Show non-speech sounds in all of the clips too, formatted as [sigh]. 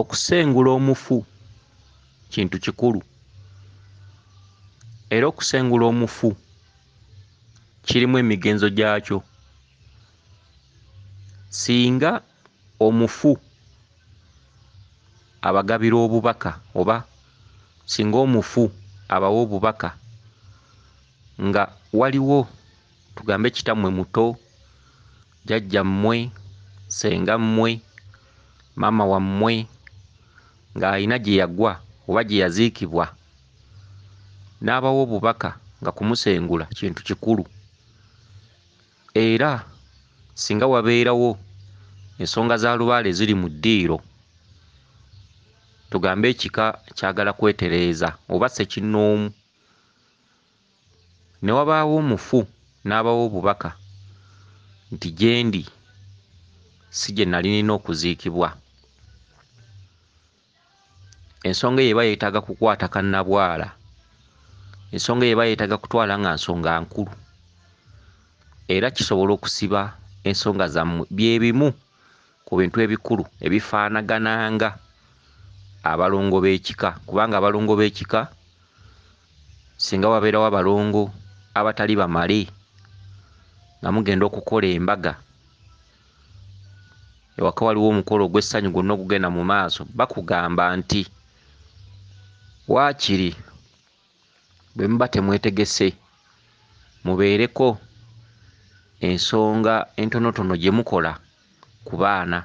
okusengula omufu kintu kikulu era okusengula omufu kirimu emigenzo gyakyo singa omufu abagabira obubaka oba singa omufu abawa obubaka nga waliwo tugambe kitammwe muto jajjammwe senga mmwe maama wammwe ng'alina gye yagwa oba gye yaziikibwa n'abawa obubaka nga kumusengula kintu kikulu era singa wabeerawo ensonga za lubaale ziri mu ddiiro tugambe ekika kyagala kwetereeza oba sekinnoomu ne wabaawo omufu n'abawa obubaka nti gye ndi si gye nalinina okuziikibwa ensonga eyo eba yeetaaga kukwata kannabwala ensonga eyo eba yeetaaga kutwala nga nsonga nkulu era kisobola okusiba ensonga zammwe byebimu ku bintu ebikulu ebifaanagananga abalongo b'ekika kubanga abalongo b'ekika singa wabeerawo abalongo abatali bamale nga mugenda okukola embaga ewaka waliwo omukolo ogw'essanyu gonna ogugenda mu maaso bakugamba nti waakiri bwe muba temwetegese mubeereko ensonga entonotono gye mukola ku baana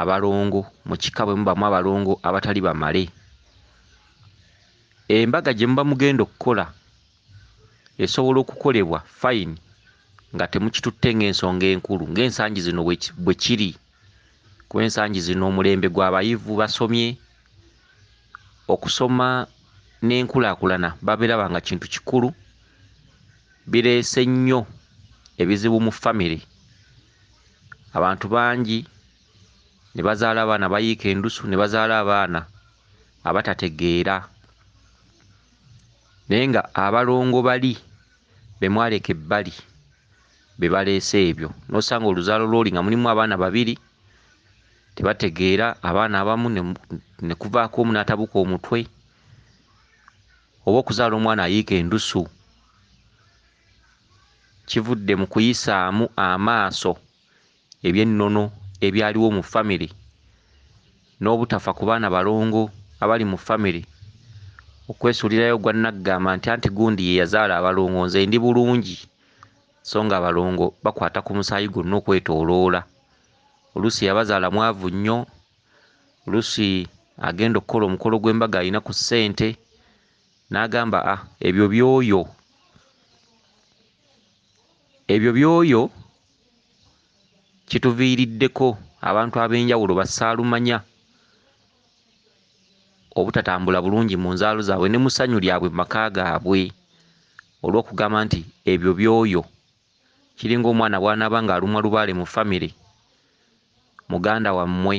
abalongo mu kika bwe mubamu abalongo abatali bamale embaga gye muba mugenda okukola esobola okukolebwa fayini nga temukitutte ng'ensonga enkulu ng'ensangi zino bwe kiri kuba ensangi zino omulembe gw'abayivu basomye okusoma n'enkulaakulana babiraba nga kintu kikulu bireese nnyo ebizibu mu famire abantu bangi ne bazaala abaana bayiika endusu ne bazaala abaana abatategeera naye nga abalongo bali be mwaleka ebbali be baleese ebyo n'osanga oluzaalo lw'oli nga mulimu abaana babiri tebategeera abaana abamu ne kuvaako omu n'atabuka omutwe oba okuzaala omwana ayiika endusu kivudde mu kuyisaamu amaaso ebyennono ebyaliwo mu famire n'obutafa ku baana balongo abali mu famire okwesuulirayo gwa naggamba nti anti gundi ye yazaala abalongo nze ndi bulungi so nga abalongo bakwata ku musaayi gonna okwetooloola oluusi yabazaala mwavu nnyo oluusi agenda okukola omukolo gw'embaga alina ku ssente n'agamba a ah, ebyo byoyo ebyo byoyo kituviiriddeko abantu ab'enjawulo basaalumanya obutatambula bulungi mu nzaalo zaabwe ne mu ssanyu lyabwe mu maka gaabwe olw'okugamba nti ebyo byoyo kiringa omwana bw'anaaba ng'alumwa lubaale mu famire muganda wammwe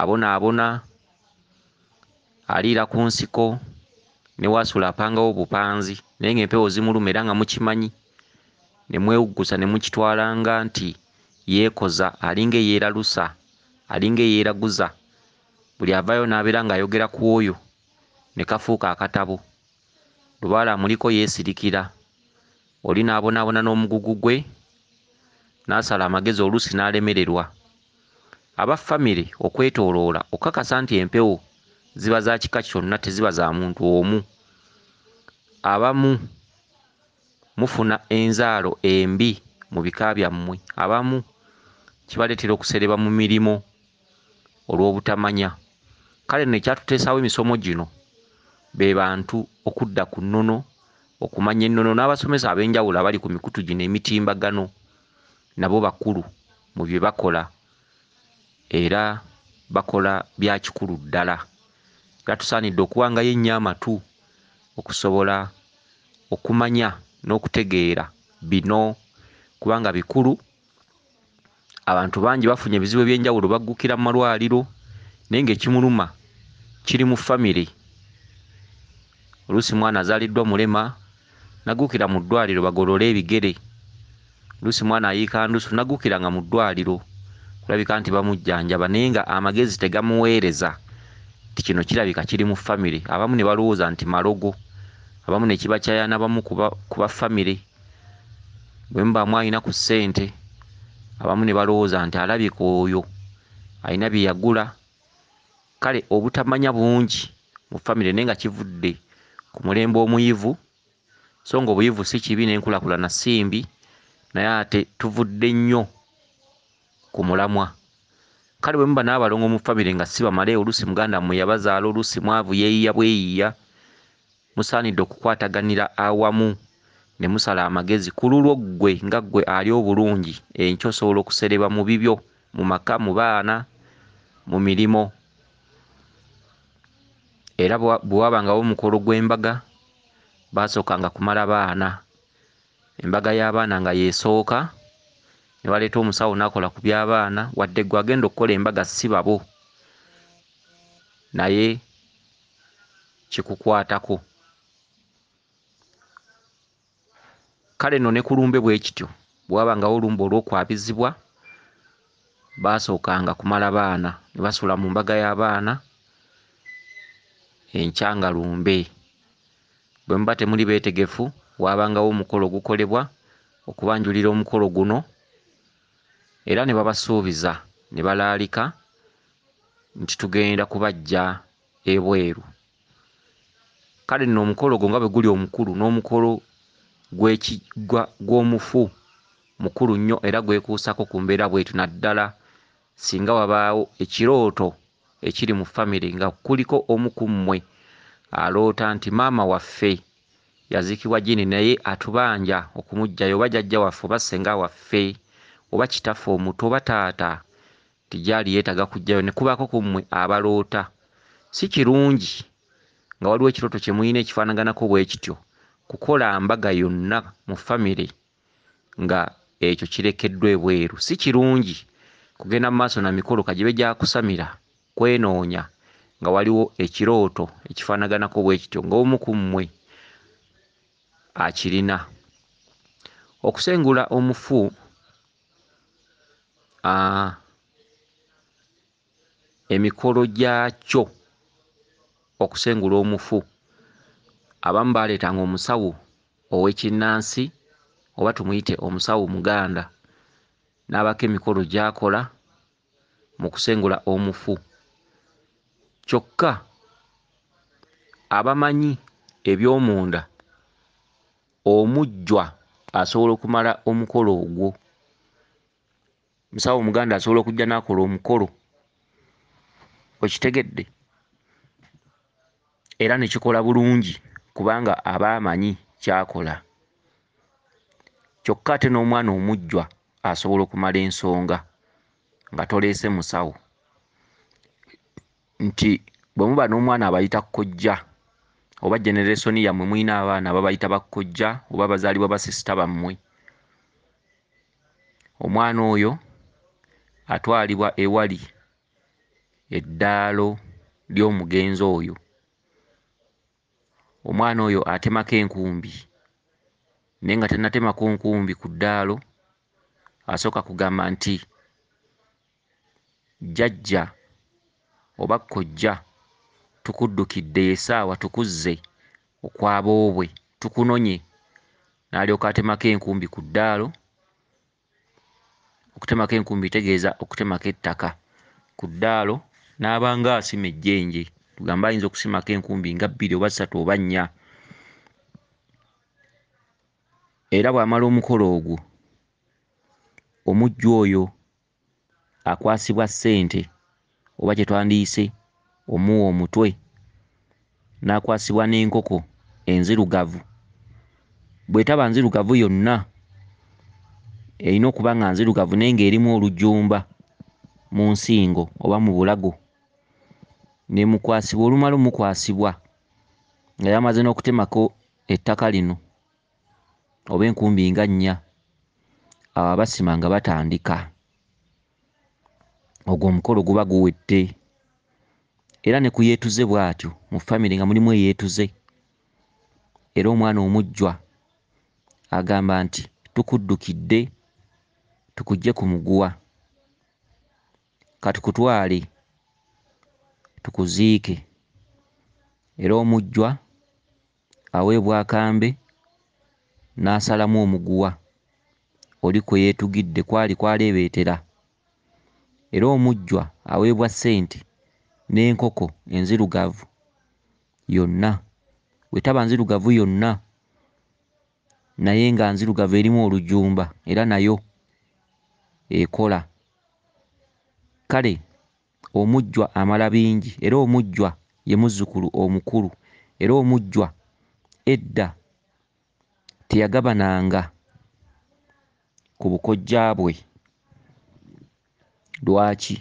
abonaabona aliira ku nsiko ne wasula apangawo obupanzi naye ngaempewo zimuluma era nga mukimanyi ne mwewuggusa ne mukitwalanga nti yeekoza alinga eyeeralusa alinga eyeeraguza buli avaayo n'abeera ng'ayogera ku oyo ne kafuuka akatabo lubaala amuliko yeesirikira oli n'abonaabona n'omugugu gwe n'asala amagezi oluusi n'alemererwa aba famire okwetoloola okkakasa nti empewo ziba za kika kyonna teziba za muntu omu abamu mufuna enzaalo embi mu bika byammwe abamu kibaleetera okusereba mu mirimu olw'obutamanya kale nekyatuteesawo emisomo gino be bantu okudda ku nnono okumanya ennono n'abasomesa abenjawulo abali ku mikutu gino emitimbagano nabo bakulu mu bye bakola era bakola bya kikulu ddala era tusaanidde okuwangayo ennyo amatu okusobola okumanya n'okutegeera bino kubanga bikulu abantu bangi bafunye ebizibu ebyenjawulo baggukira mu malwaliro naye ngaekimuluma kiri mu famire oluusi mwana azaaliddwa mulema naggukira mu ddwaliro bagolole ebigere oluusi mwana ayiika ndusu naggukiranga mu ddwaliro kulabika nti bamujjanjaba naye nga amagezi tegamuweereza ti kino kirabika kiri mu famiry abamu ne balowooza nti malogo abamu nekiba kyayanabamu kuba famiry bwe mubaamu alina ku ssente abamu ne balowooza nti alabika oyo alina bye yagula kale obutamanya bungi mu famiry naye nga kivudde ku mulembe omuyivu so nga obuyivu si kibi nenkulakulana simbi naye ate tuvudde nnyo ku mulamwa kale bwe muba n'abalongo mu famire nga si bamaleo oluusi muganda mmwe yabazaala oluusi mwavu yeeyiya bweyiya musaanidde okukwataganira awamu ne musala amagezi ku lulwo ggwe nga ggwe ali obulungi enkya osobola okusereba mu bibyo mu maka mu baana mu mirimu era bwe wabangawo omukolo gw'embaga baasookanga kumala baana embaga y'abaana nga yeesooka ne baleeta omusawo nakola ku byabaana wadde gwe agenda okukola embaga si babo naye kikukwatako kale no ne kulumbe bwe kityo bwabangawo olumba olw'okwabizibwa baasookanga kumala baana ne basula mu mbaga y'abaana enkyanga lumbe bwe muba temuli beetegefu waabangawo omukolo ogukolebwa okubanjulira omukolo guno era ne babasuubiza ne balaalika nti tugenda kubajja ebweru kale nno omukolo gwo nga bwe guli omukulu n'omukolo gwekigwa gw'omufu mukulu nnyo era gwekuusako ku mbeera bwetu naddala singa wabaawo ekirooto ekiri mu famire nga kuliko omu ku mmwe aloota nti maama waffe yaziikibwa jini naye atubanja okumugjayo oba jajja waffe oba senga waffe oba kitaffe omuto oba taata tijaali yeetaga kujjayo nekubako kummwe abaloota si kirungi nga waliwo ekiroto kyemulina ekifaanaganako bwekityo kukola mbaga yonna mu famire nga ekyo kirekeddwa ebweru si kirungi kugenda mu maaso namikolo kagibe gyakusamira kwenoonya nga waliwo ekirooto ekifaanaganako bwekityo ngaomu kummwe akirina okusengula omufu uh, emikolo gyakyo okusengula omufu abamu baaleetanga omusawo ow'ekinnansi oba tumuyite omusawo muganda n'abako emikolo gyakola mu kusengula omufu kyokka abamanyi ebyomunda omujjwa asobola okumala omukolo ogwo musawo omuganda asobola okujja nakola omukolo okitegedde era nekikola bulungi kubanga aba amanyi kyakola kyokka ate n'omwana omujjwa asobola okumala ensonga nga toleese musawo nti bwe muba n'omwana abayita kkojja oba generesoni yammwe mulina abaana babayita bakkojja oba bazaalibwa basisita bammwe omwana oyo atwalibwa ewali eddaalo ly'omugenzi oyo omwana oyo atemako enkumbi naye nga tannatemako nkumbi ku ddaalo asooka kugamba nti jjajja oba kkojja tukuddukidde yesaawa tukuzze okwaboobwe tukunonye n'alyoka atemako enkumbi ku ddaalo okutemako enkumbi tegeeza okutemako ettaka ku ddaalo n'abanga asima ejjenje tugamba ayinza okusimako enkumbi nga bbiri oba ssatu oba nnya era bw'amala omukolo ogwo omujjwa oyo akwasibwa ssente oba kyetwandiise omuwa omutwe n'akwasibwa n'enkoko enzirugavu bwe taba nzirugavu yonna erina okuba nga nzirugavu naye ngaerimu olujumba mu nsingo oba mu bulago nemukwasibwa olumala omukwasibwa nga yamaze n'okutemako ettaka lino oba enkumbi nga nnya awo abasima nga batandika ogwo omukolo guba guwedde era ne kuyeetuze bw'atyo mu famire nga mulimu eyeetuze era omwana omujjwa agamba nti tukuddukidde tukujje ku muguwa katukutwale tukuziike era omujjwa aweebwa akambe n'asalamu omuguwa oli kwe yeetugidde kwali kwaleebeetera era omujjwa aweebwa ssente n'enkoko enzirugavu yonna wetaba nzirugavu yonna naye nga nzirugavu erimu olujumba era nayo ekola kale omujjwa amala bingi era omujjwa ye muzzukulu omukulu era omujjwa edda teyagabananga ku bukojja bwe lwaki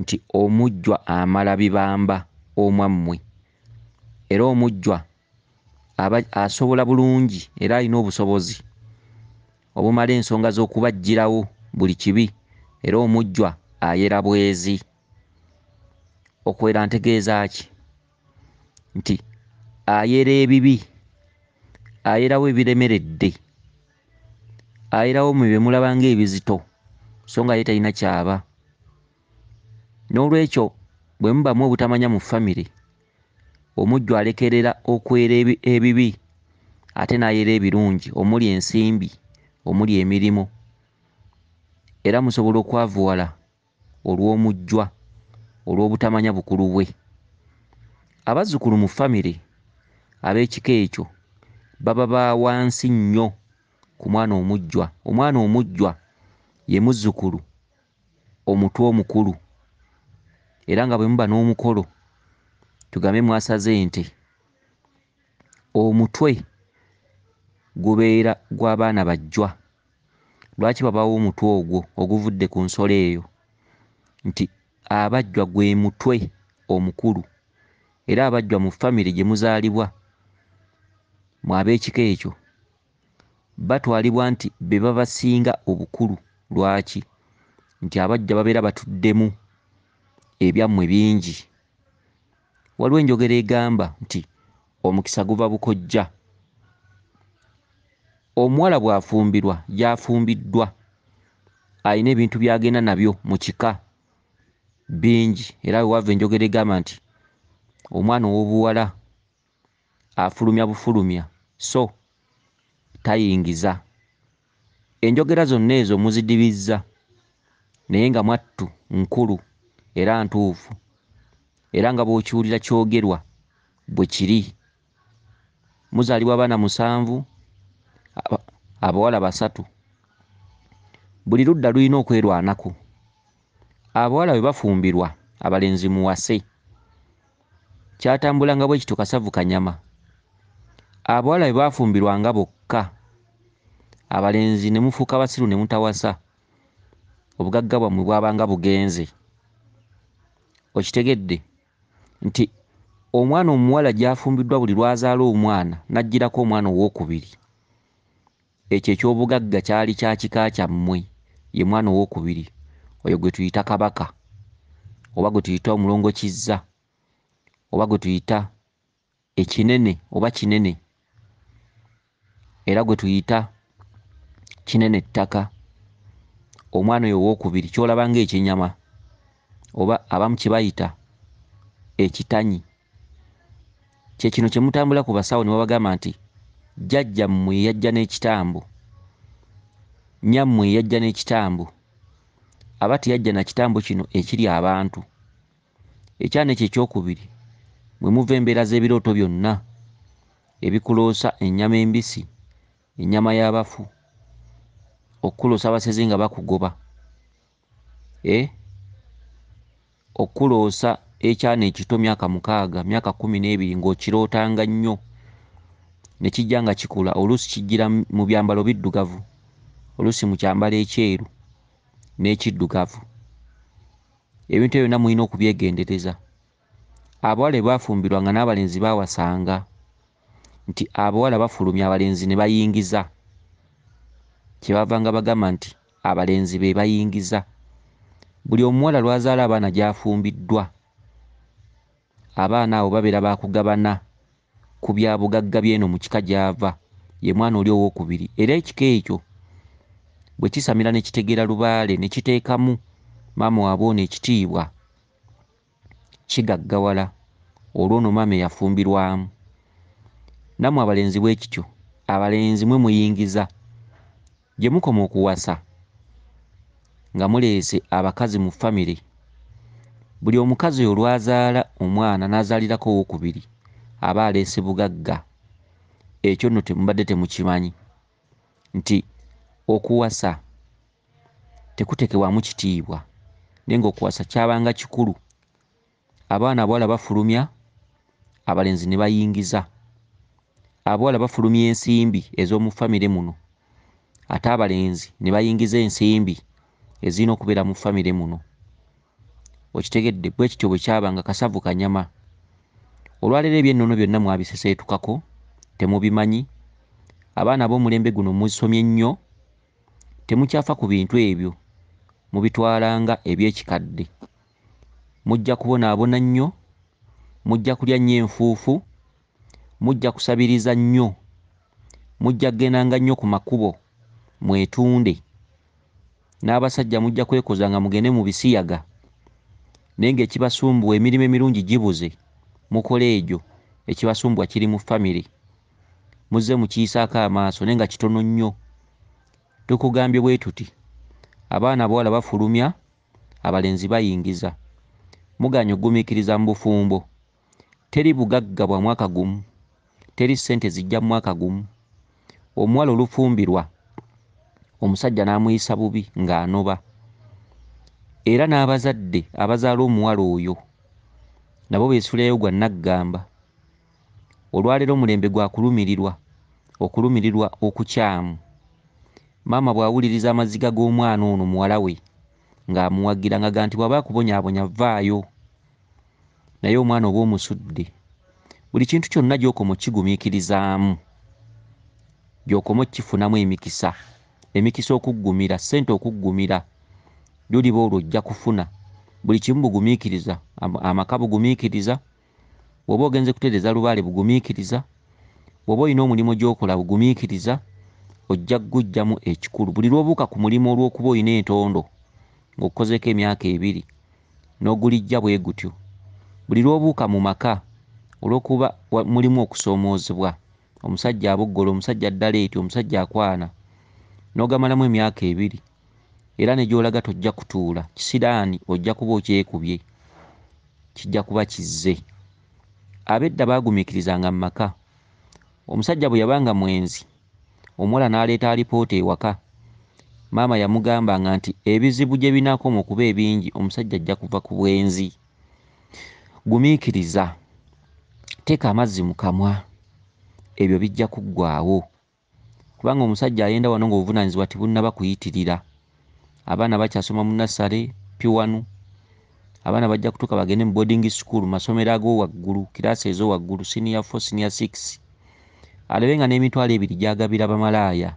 nti omujjwa amala bibamba omwammwe era omujjwa asobola bulungi era alina obusobozi obumala ensonga z'okubajjirawo buli kibi era omujjwa ayera bwezi okwera ntegeeza ki nti ayera ebibi ayerawo ebiremeredde ayerawo mubye mulaba ngaebizito so nga ye talina kyaba n'olwekyo bwe mubamu obutamanya mu famire omujjwa alekerera okwera ebibi ate n'ayera ebirungi omuli ensimbi omuli emirimu era musobola okwavuwala olw'omujjwa olw'obutamanya bukulu bwe abazzukulu mu famire ab'ekika ekyo baba ba wansi nnyo ku mwana omujjwa omwana omujjwa ye muzzukulu omutw omukulu era nga bwe muba n'omukolo tugambe mwasaze ente omutwe gubeera gw'abaana bajjwa lwaki wabawo omutwe ogwo oguvudde ku nsolo eyo nti abajjwa gwe mutwe omukulu era abajjwa mu famire gye muzaalibwa mwab'ekika ekyo batwalibwa nti be babasinga obukulu lwaki nti abajjwa babeera batuddemu ebyammwe bingi waliwo enjogera egamba nti omukisa guva bukojja omuwala bw'afumbirwa gy'afumbiddwa ayina ebintu by'agenda nabyo mu kika bingi era wewava enjogera egamba nti omwana ow'obuwala afulumya bufulumya so tayingiza enjogera zonna ezo muzidibizza naye nga mwattu nkulu era ntuufu era nga bw'okiwulira kyogerwa bwe kiri muzaalibwa abaana musanvu abawala basatu buli ludda lulina okwerwanako abawala bwe bafumbirwa abalenzi muwase kyatambulanga bwe kito kasavu kanyama abawala bwe baafumbirwanga bokka abalenzi ne mufuuka basiru ne mutawasa obugagga bwammwe bwabanga bugenze okitegedde nti omwana omuwala gy'afumbiddwa buli lwazaala omwana n'ajjirako omwana owookubiri ekyo ekyobugagga kyali kya kika kyammwe ye mwana owokubiri oyo gwe tuyita kabaka oba gwe tuyita omulongo kizza oba gwe tuyita ekinene oba kinene era gwe tuyita kinene ettaka omwana oyo owokubiri kyolabanga ekinyama oba abamu kyebayita ekitanyi kyekino kyemutambula ku basawo ne babagamba nti jjajjammwe yajja n'ekitambo nyammwe yajja n'ekitambo aba tiyajja na kitambo kino ekiri abantu ekyana ekyo ekyokubiri mwe muva embeera z'ebirooto byonna ebikuloosa ennyama embisi ennyama y'abafu okuloosa abasezi nga bakugoba e okuloosa ekyana ekito myaka mukaaga myaka kumi n'ebiri ng'okirootanga nnyo nekijja nga kikula oluusi kijjira mu byambalo biddugavu oluusi mu kyambalo ekyeru n'ekiddugavu ebintu ebyo byonna mulina okubyegendereza abawala ebwafumbirwa nga n'abalenzi baawasanga nti abawala bafulumya abalenzi ne bayingiza kyebavanga bagamba nti abalenzi be bayingiza buli omuwala lwazaala abaana gy'afumbiddwa abaana abo babeera baakugabana ku byabugagga byeno mu kika gy'ava ye mwana oli owokubiri era ekika ekyo bwe kisamira ne kitegeera lubaale ne kiteekamu maama waabe ono ekitiibwa kigaggawala olwono maama eyafumbirwamu nammwe abalenzi bwe kityo abalenzi mwe muyingiza gye mukoma okuwasa nga muleese abakazi mu famire buli omukazi olwazaala omwana n'azaalirako owokubiri aba aleese bugagga ekyo nno temubadde temukimanyi nti okuwasa tekutekebwamu kitiibwa naye ngaokuwasa kyabanga kikulu abaana abawala bafulumya abalenzi ne bayingiza abawala bafulumya ensimbi ez'omu famire muno ate abalenzi ne bayingiza ensimbi ezirina okubeera mu famire muno okitegedde bwe kityo bwe kyabanga kasavu kanyama olwaleero ebyennono byonna mwabiseseetukako temubimanyi abaana b'omulembe guno musomye nnyo temukyafa ku bintu ebyo mubitwalanga ebyekikadde mujja kubonaabona nnyo mujja kulya nnyo enfuufu mujja kusabiriza nnyo mujja kgendanga nnyo ku makubo mwetunde n'abasajja mujja kwekozanga mugende mu bisiyaga naye ng'ekibasumbuwa emirimu emirungi gibuze mukole egyo ekibasumbwa kiri mu famire muzze mukiyisaako amaaso naye nga kitono nnyo tukugambye bwe tuti abaana bawala bafulumya abalenzi bayingiza muganya oggumiikiriza mu bufumbo teri bugagga bwa mwaka gumu teri ssente zijja mu mwaka gumu omuwala olufumbirwa omusajja n'amuyisa bubi ng'anoba era n'abazadde abazaala omuwala oyo nabo beesuleyo gwa naggamba olwaleero mulembe gwa kulumirirwa okulumirirwa okukyamu maama bw'awuliriza amaziga g'omwana ono muwala we ng'amuwagira nga ganti bw'aba akubonyaabonya vaayo naye omwana oba omusudde buli kintu kyonna gy'okoma kigumiikirizaamu gy'okoma okkifunamu emikisa emikisa okuggumira ssente okuggumira lyoliba olwo ojja kufuna buli kimu bugumiikiriza amaka bugumiikiriza bwoba ogenze kutereza lubaale bugumiikiriza bwoba olina omulimu gyokola bugumiikiriza ojja gujjamu ekikulu buli lwobuuka ku mulimu olwokuba olina entondo ngaokukozeko emyaka ebiri nogulijja bwe gutyo buli lwobuuka mu maka olwokuba mulimu okusoomoozebwa omusajja aboggola omusajja ddala etyo omusajja akwana nogamalamu emyaka ebiri era negyolaga tojja kutuula kisiraani ojja kuba okyekubye kijja kuba kizze abedda baagumiikirizanga mu maka omusajja bwe yabanga mwenzi omuwala n'aleeta alipoota ewaka maama yamugambanga nti ebizibu gye binaako mu kuba ebingi omusajja ajja kuva ku bwenzi gumiikiriza teeka amazzi mu kamwa ebyo bijja kuggwaawo kubanga omusajja ayenda wano ng'obuvunaanyizibwa tibunnaba kuyitirira abaana bakyasoma munasale piwanu abaana bajja kutuuka bagende mu boarding school masomero agowaggulu kiraasi ezowaggulu sinia fo sinia six alebe nga n'emitwalo ebiri gyagabira bamalaaya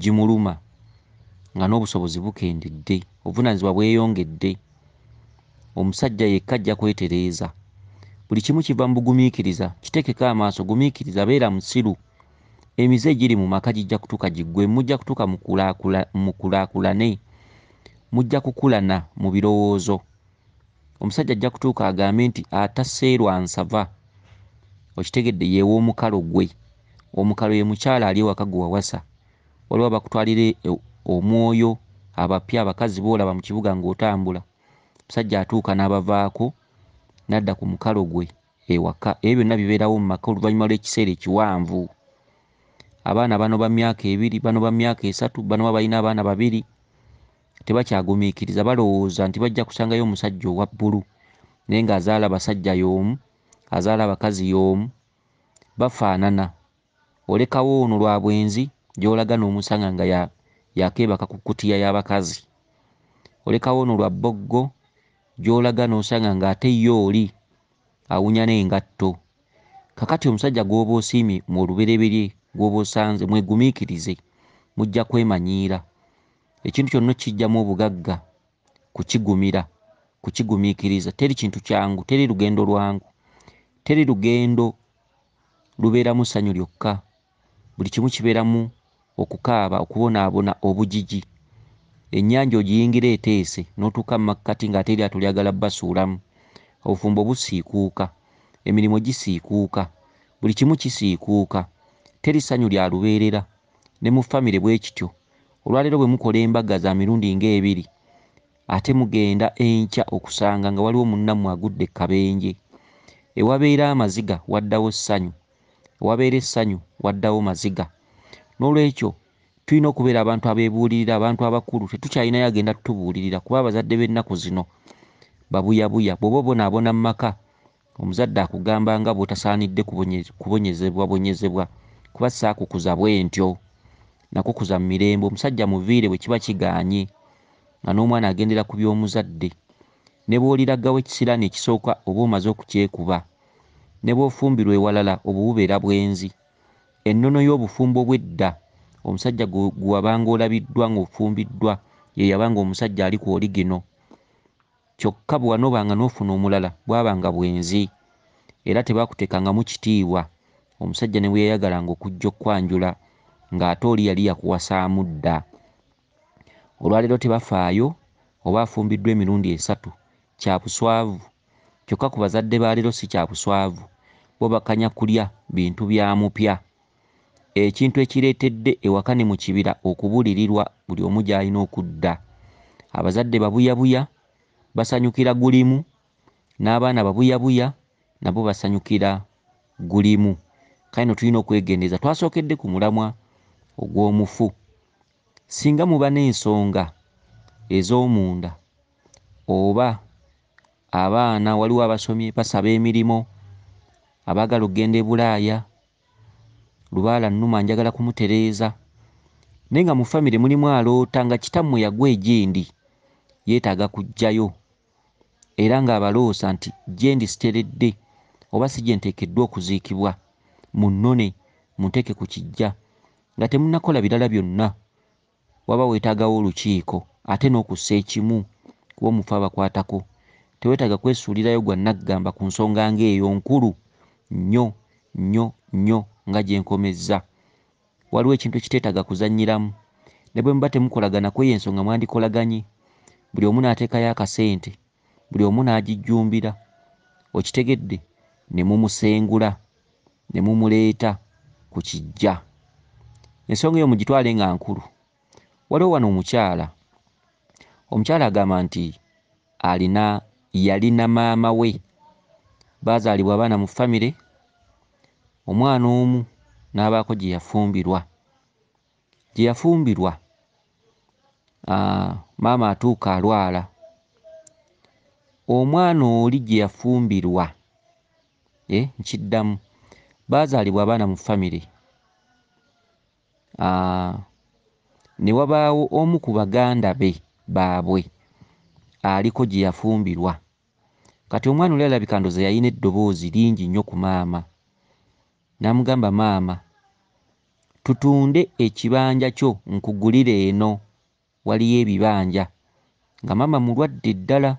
gimuluma nga n'obusobozi bukendedde obuvunanyizibwa bweyongedde omusajja yekka ajja kwetereeza buli kimu kiva mu bugumiikiriza kiteekeko amaaso gumiikiriza beera musiru emize egiri mu maka gijja kutuuka giggwe mujja kutuuka mukulaakulane kula, mu mujja kukulana mu birowoozo omusajja ajja kutuuka agambe nti ataseerwa nsava okitegedde yeew'omukalo gwe omukalo ye mukyala ali ewaka gwe wawasa waliwo bakutwalire e, omwoyo abapya abakazi boolaba mu kibuga ng'otambula omusajja atuuka n'abavaako nadda ku mukalo gwe ewaka ebyo byonna bibeerawo mu maka oluvannyuma lw'ekiseera ekiwanvu abaana bano ba myaka ebiri bano ba myaka esatu bano ba balina abaana babiri tebakyagumiikiriza balowooza nti bajja kusangayo omusajja owa bbulu naye ngaazaala basajja y'omu azaala bakazi y'omu bafaanana olekawo ono lwa bwenzi gyolaga n'omusanga nga yakeebaka ku kutiya y'abakazi olekawo ono lwa bboggo gyolaga n'osanga ng'ate yo oli awunya n'engatto kakati omusajja gw'oba osiimye mu olubereberye gw'oba osanze mwegumiikirize mujja kwemanyiira ekintu kyonna kijjamu obugagga kukigumira kukigumiikiriza teri kintu kyangu teri lugendo lwangu teri lugendo lubeeramu ssanyu lyokka buli kimu kibeeramu okukaaba okubonaabona obujiji ennyanja ogiyingira eteese n'otuuka mu makkati ng'ate eryato lyagala bbasuulamu obufumbo busiikuuka emirimu gisiikuuka buli kimu kisiikuuka teri ssanyu lya lubeerera ne mu famire bwe kityo olwaleero bwe mukola embaga za mirundi ng'ebiri ate mugenda enkya okusanga nga waliwo munnammwe agudde kabenje ewabeera amaziga waddawo essanyu ewabeera essanyu waddawo maziga n'olwekyo tulina okubeera abantu abeebuulirira abantu abakulu tetukyalinayo agenda tutubuulirira kuba abazadde b'ennaku zino babuyabuya bw'oba obonaabona mu maka omuzadde akugamba nga bw'otasaanidde kubonyezebwa bonyezebwa kuba saakukuza bwentyo nakukuza mu mirembe omusajja muviire bwe kiba kiganye nga n'omwana agendera ku by'omuzadde ne bw'oliragawo ekisiraani ekisooka oba omaze okukyekuba ne bw'ofumbirwa ewalala obuwubeera bwenzi ennono y'obufumbo obwedda omusajja gwe wabanga olabiddwa ng'ofumbiddwa ye yabanga omusajja ali ku oli gino kyokka bwe wanobanga n'ofuna omulala bwabanga bwenzi era tebakutekangamu kitiibwa omusajja ne bwe yayagalanga okujja okwanjula ng'ate oli yali yakuwasaamu dda olwaleero tebafaayo oba afumbiddwa emirundi esatu kyabuswavu kyokka ku bazadde baleero si kyabuswavu bo bakanya kulya bintu bya mupya ekintu ekireetedde ewaka ne mu kibira okubulirirwa buli omu gy'alina okudda abazadde babuyabuya basanyukira gulimu n'abaana babuyabuya nabo basanyukira gulimu kaino tulina okwegendeza twasookedde ku mulamwa ogw'omufu singa muba n'ensonga ez'omunda oba abaana waliwo abasomye basaba emirimu abaagala okgenda e bulaaya lubaala nnuma njagala kumutereeza naye nga mu famire mulimu aloota nga kitammwe yagwa egyendi yeetaaga kujjayo era ng'abaloosa nti gyendi siteredde oba si gyenteekeddwa okuziikibwa mu nnone munteeke ku kijja nga temunakola birala byonna waba wetaagawo olukiiko ate n'okussa ekimu kuba omufu abakwatako teweetaaga kwesuulirayo gwa naggamba ku nsonga ngaeyo nkulu nnyo nnyo nnyo nga gyenkomezza waliwo ekintu ekiteetaaga kuzannyiramu ne bwe muba temukolagana kweyo ensonga mwandikolaganye buli omu n'ateekayo akasente buli omu n'agijjumbira okitegedde ne mumusengula ne mumuleeta ku kijja ensonga eyo mugitwale nga nkulu waliwo wano omukyala omukyala agamba nti alina yalina maama we baazaalibwa abaana mu famire omwana omu n'abaako gye yafumbirwa gye yafumbirwa maama atuuka alwala omwana oli gye yafumbirwa eh, nkiddamu baazaalibwa abaana mu famire Ah, ne wabaawo omu ku baganda be baabwe aliko gye yafumbirwa kati omwana oli alabika ndoza yayina eddoboozi lingi nnyo ku maama n'amugamba maama tutunde ekibanja kyo nkugulire eno waliyo ebibanja nga maama mulwadde ddala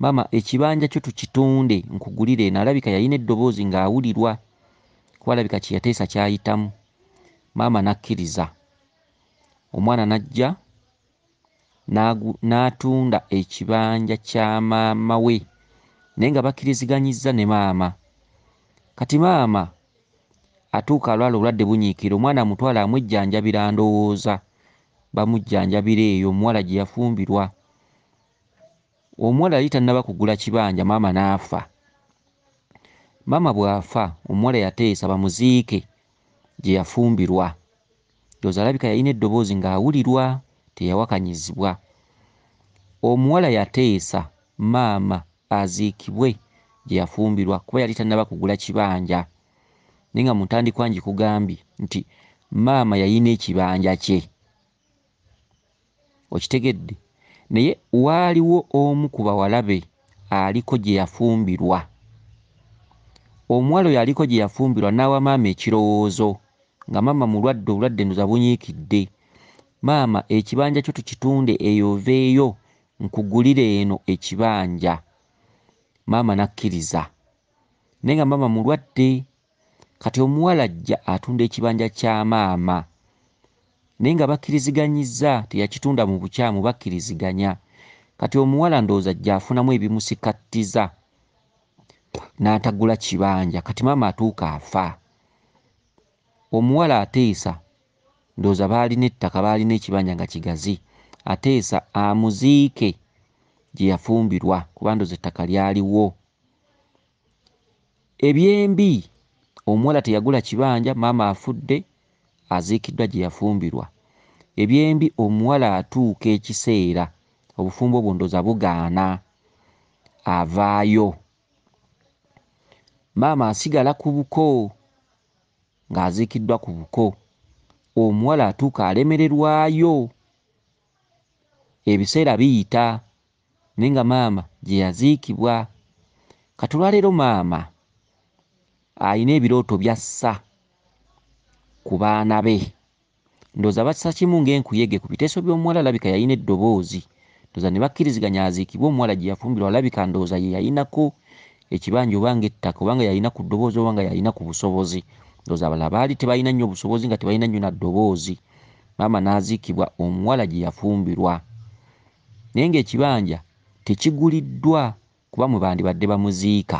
maama ekibanja kyo tukitunde nkugulire eno alabika yayina eddoboozi ng'awulirwa kuba alabika kye yateesa kyayitamu maama n'akkiriza omwana n'ajja n'atunda ekibanja kya maama we naye nga bakkiriziganyizza ne maama kati maama atuuka alwala obulwadde bunyiikira omwana amutwala amwejjanjabira ndowooza bamujjanjabira eyo omuwala gye yafumbirwa omuwala yali tannaba kugula kibanja maama n'afa maama bw'afa omuwala yateesa bamuziike gye yafumbirwa yoza alabika yalina eddoboozi ng'awulirwa teyawakanyizibwa omuwala yateesa maama aziikibwe gye yafumbirwa kuba yali tannaba kugula kibanja naye nga mu ntandikwa njikugambi nti maama yayina ekibanja kye okitegedde naye waaliwo omu ku bawalabe aliko gye yafumbirwa omuwala oyo aliko gye yafumbirwa n'awa maama ekirowoozo nga maama mulwadde obulwadde nduza bunyiikidde maama ekibanja kyo tukitunde eyo oveeyo nkugulire eno ekibanja maama nakkiriza naye nga maama mulwadde kati omuwala jja atunda ekibanja kya maama naye nga bakkiriziganyizza teyakitunda mu bukyamu bakkiriziganya kati omuwala ndowooza jja afunamu ebimusikattiza n'atagula kibanja kati maama atuuka afa omuwala ateesa ndooza baalina ettaka baalina ekibanja nga kigazi ateesa amuziike gyeyafumbirwa kuba ndooza ettaka lyaliwo ebyembi omuwala teyagula kibanja maama afudde aziikiddwa gyeyafumbirwa ebyembi omuwala atuuka ekiseera obufumbo obwo ndooza bugaana avaayo maama asigala ku buko ng'aziikiddwa ku buko omuwala atuuka alemererwayo ebiseera biyita naye nga maama gye yaziikibwa katulwaleero maama ayina ebirooto byassa ku baana be ndooza bassa kimu ngaenkuyege ku biteeso by'omuwala alabika yayina eddoboozi ndooza ne bakkiriziganya aziikibwa omuwala gye yafumbirwa alabika ndooza ye yayinako ekibanja obanga ettaka obanga yayina ku ddoboozi obanga yayina ku busobozi ndooza abalala baali tebalina nnyo obusobozi nga tebalina nnyo naddoboozi maama n'aziikibwa omuwala gye yafumbirwa naye ngaekibanja tekiguliddwa kuba mwe bandibadde bamuziika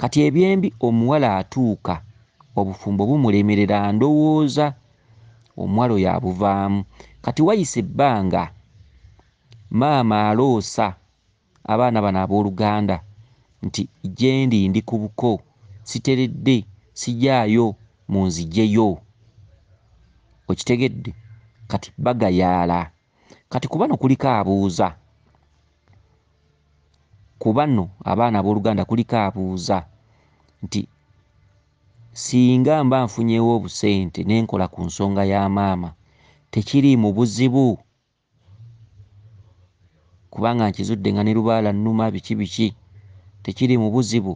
kati ebyembi omuwala atuuka obufumbo bumulemerera ndowooza omuwala oyo abuvaamu kati wayise ebbanga maama aloosa abaana bano ab'oluganda nti gyendi ndi ku buko siteredde sijaayo munzigyeyo okitegedde kati bagayaala kati kubano kuliko abuuza kubano abaana aboluganda kuliko abuuza nti singa mba nfunyewo obusente nenkola ku nsonga ya maama tekiri mu buzibu kubanga nkizudde nga ne lubaala nnuma biki biki tekiri mu buzibu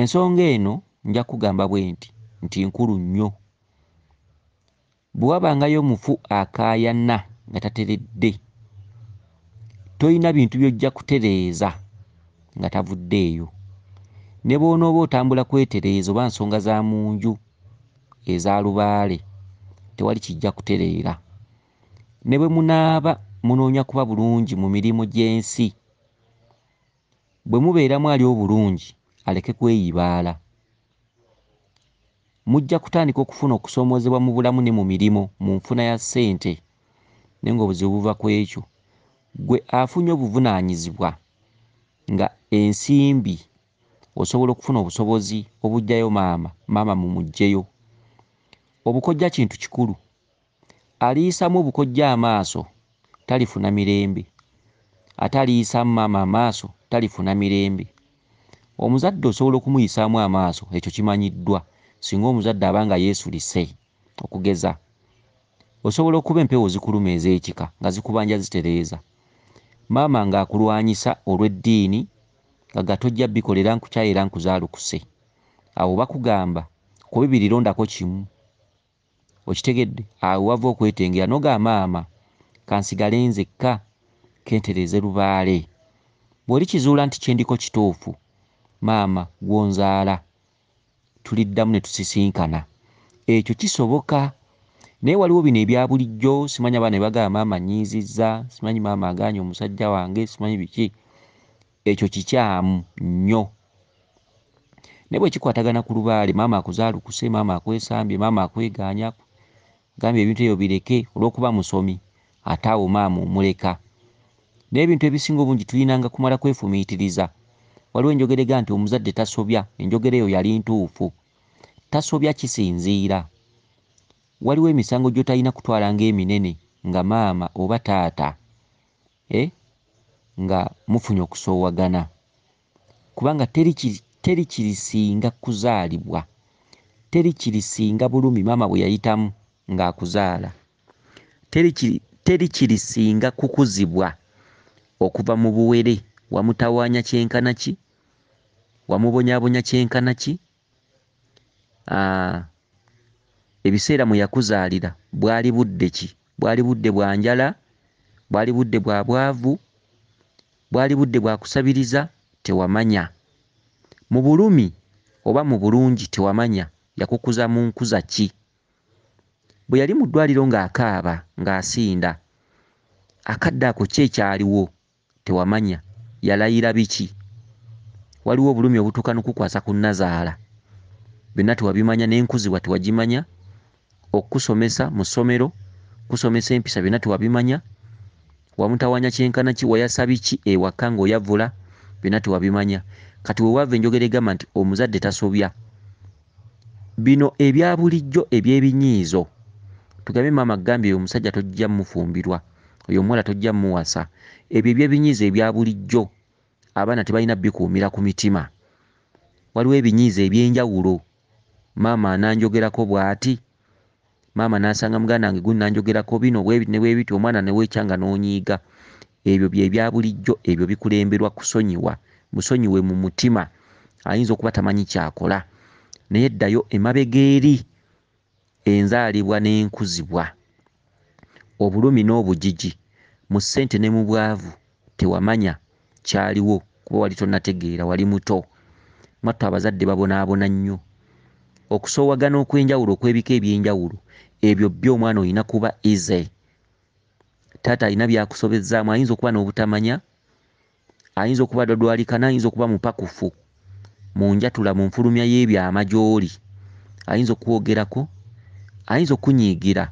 ensonga eno nja kugamba bwe nti nti nkulu nnyo bwewabangayo omufu akaayana nga tateredde tolina bintu byojja kutereeza nga tavuddeeyo ne bwonooba otambula kwetereeza oba nsonga za mu nju eza lubaale tewali kijja kutereera ne bwe munaaba munoonya kuba bulungi mu mirimu gy'ensi bwe mubeera mwali obulungi aleke kweyibaala mujja kutandika okufuna okusoomoozebwa mu bulamu ne mu mirimu mu nfuna ya ssente naye ngaobuzibu buva ku ekyo gwe afunye obuvunaanyizibwa nga ensimbi osobola okufuna obusobozi obugjayo maama maama mumugjeyo obukojja kintu kikulu aliisamu obukojja amaaso talifuna mirembe ate aliisamu maama amaaso talifuna mirembe omuzadde osobola okumuyisaamu amaaso ekyo kimanyiddwa singa omuzadde abanga yeesulise okugeza osobola okuba empewo zikuluma ezekika nga zikubanja zitereeza maama ngaakulwanyisa olw'eddiini nga gatojja bikola era nkukyaye era nkuzaalukuse awo bakugamba kubibiri londako kimu okitegedde awe wava okwetengera noga maama kansigale nzekka kentereeze lubaale bw'olikizuula nti kyendiko kituufu maama gwonzaala tuliddamu ne tusisinkana ekyo kisoboka naye waliwo bino ebya bulijjo simanyi abaana ebagaba maama nyiiziza simanyi maama aganya omusajja wange simanyi biki ekyo kikyamu nnyo naye bwe kikwatagana ku lubaale maama akuzaalukuse maama akwesambye maama akweganya gambye ebintu ebyo bireke olwokuba musomi ate awo maama omuleka naye ebintu ebisinga obungi tulinanga kumala kwefumiitiriza waliwo enjogera ega nti omuzadde tasobya enjogera eyo yali ntuufu tasobya kisinziira waliwo emisango gyotalina kutwala ngaeminene nga maama oba taata e? nga mufunye okusowagana kubanga teri kirisinga kuzaalibwa teri kirisinga bulumi maama bwe yayitamu ngaakuzaala teri kirisinga kukuzibwa okuva mu buwere wamutawaanya kyenkana ki wamubonyabonya kyenkana ki ebiseera mwe yakuzaalira bwali budde ki bwali budde bwa njala bwali budde bwa bwavu bwali budde bwa kusabiriza tewamanya mu bulumi oba mu bulungi tewamanya yakukuza mu nkuza ki bwe yali mu ddwaliro ng'akaaba ng'asinda akadde ako ki ekyaliwo tewamanya yalayira biki waliwo obulumi obutuuka nokukwasa ku nazaala byonna tewabimanya nenkuzibwa tewagimanya okusomesa mu ssomero kusomesa empisa byonna tewabimanya wamutawanya kyenkana ki wayasabiki ewaka ngaoyavula byonna tewabimanya kati wewava enjogera egamba nti omuzadde tasobya bino ebya bulijjo ebyebinyiizo tugambe maama gambi eyo omusajja tojja mufumbirwa oyo omuwala tojja mumuwasa ebyo ebyebinyiizo ebya bulijjo abaana tebalina bikuumira ku mitima waliwo ebinyiiza ebyenjawulo maama nanjogerako bwati maama nasanga muganda wange gun nanjogerako bino bwebiti omwana newekyanga nonyiiga ebyo byebya bulijjo ebyo bikulemberwa kusonyiwa musonyiwe mu mutima ayinza okuba tamanyi kyakola naye eddayo emabega eri enzaalibwa n'enkuzibwa obulumi n'obujiji mu ssente ne mu bwavu tewamanya kyaliwo kuba wali tonategeera wali muto mwatto abazadde babonaabona nnyo okusowagana okwenjawulo okwebika ebyenjawulo ebyo bye omwana olina kuba ize taata alina byakusobezaamu ayinza okuba n'obutamanya ayinza okuba dodwalikana ayinza okuba mupakufu munjatula mu nfulumya y'ebyo amajooli ayinza okwogerako ayinza okunyiigira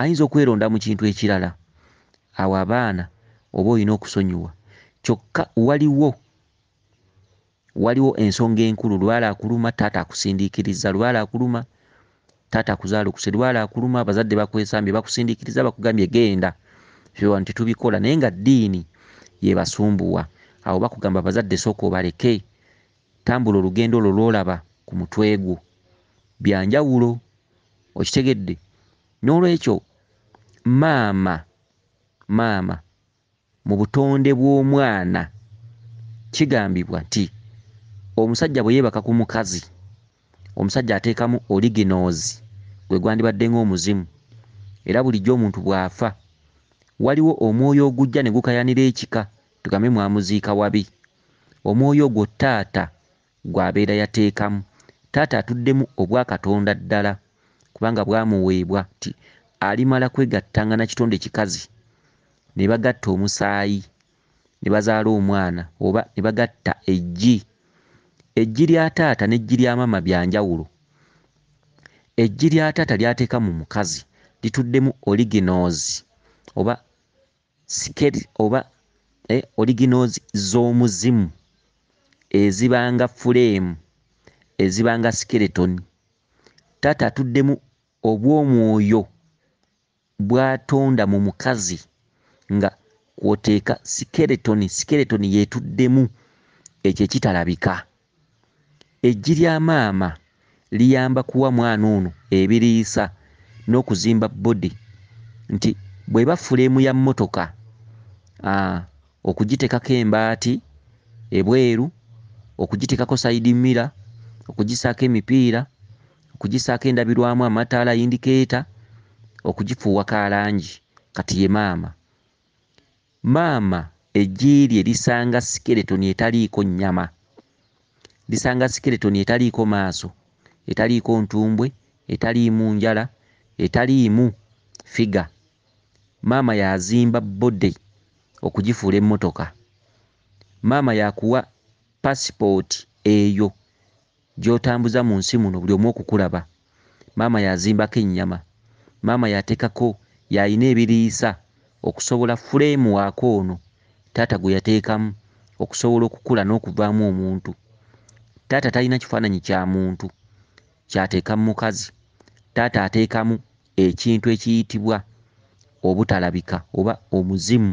ayinza okweronda mu kintu ekirala awo abaana oba olina okusonyiwa kyokka waliwo waliwo ensonga enkulu lwala akuluma taata akusindiikiriza lwala akuluma taata akuzaala okuse lwala akuluma abazadde bakwesambye bakusindiikiriza bakugambye genda fewano tetubikola naye nga ddiini yebasumbuwa awo bakugamba abazadde sooka obaleke tambula olugendo olwo lwolaba ku mutwe gwo byanjawulo okitegedde noolwekyo maama maama mu butonde bw'omwana kigambibwa nti omusajja bwe yeebaka ku mukazi omusajja ateekamu oliginoozi gwe gwandibadde ng'omuzimu era bulijjo omuntu bw'afa waliwo omwoyo ogujja ne gukayanira ekika tugambe mwamuziika wabi omwoyo ogwo taata gw'abeera yateekamu taata atuddemu obwakatonda ddala kubanga bwamuweebwa nti alimala kwegattanga na kitonde kikazi ne bagatta omusaayi ne bazaala omwana oba ne bagatta ejji ejji lya taata n'ejji lya maama byanjawulo ejji lya taata lyateeka mu mukazi lituddemu oliginoozi oba sikeri oba eh, oliginoozi z'omuzimu ezibanga fuleemu ezibanga sikeretoni taata atuddemu obw'omwoyo bwatonda mu mukazi nga kwoteeka sikeretoni sikeretoni yeetuddemu ekyo ekitalabika eggi lya maama liyamba kuwa mwana ono ebiriisa n'okuzimba bodi nti bweba fulemu ya mmotoka okugiteekako embaati ebweru okugiteekako saidi mmira okugisaako emipiira okugisaako endabirwamu amataala indikeeta okugifuuwa kalangi kati ye maama maama ejjiiri erisanga sikeretoni etaliiko nnyama lisanga sikeretoni etaliiko maaso etaliiko ntumbwe etaliimu njala etaliimu figa maama yazimba bodde okugifuula emmotoka maama yakuwa pasipooti eyo gyotambuza mu nsi muno buli omu okukulaba maama yazimbako ennyama maama yateekako yayina ebiriisa okusobola fulemuwaaka ono taata gwe yateekamu okusobola okukula n'okuvaamu omuntu taata talina kifaananyi kya muntu kyateeka mu mukazi taata ateekamu ekintu ekiyitibwa obutalabika oba omuzimu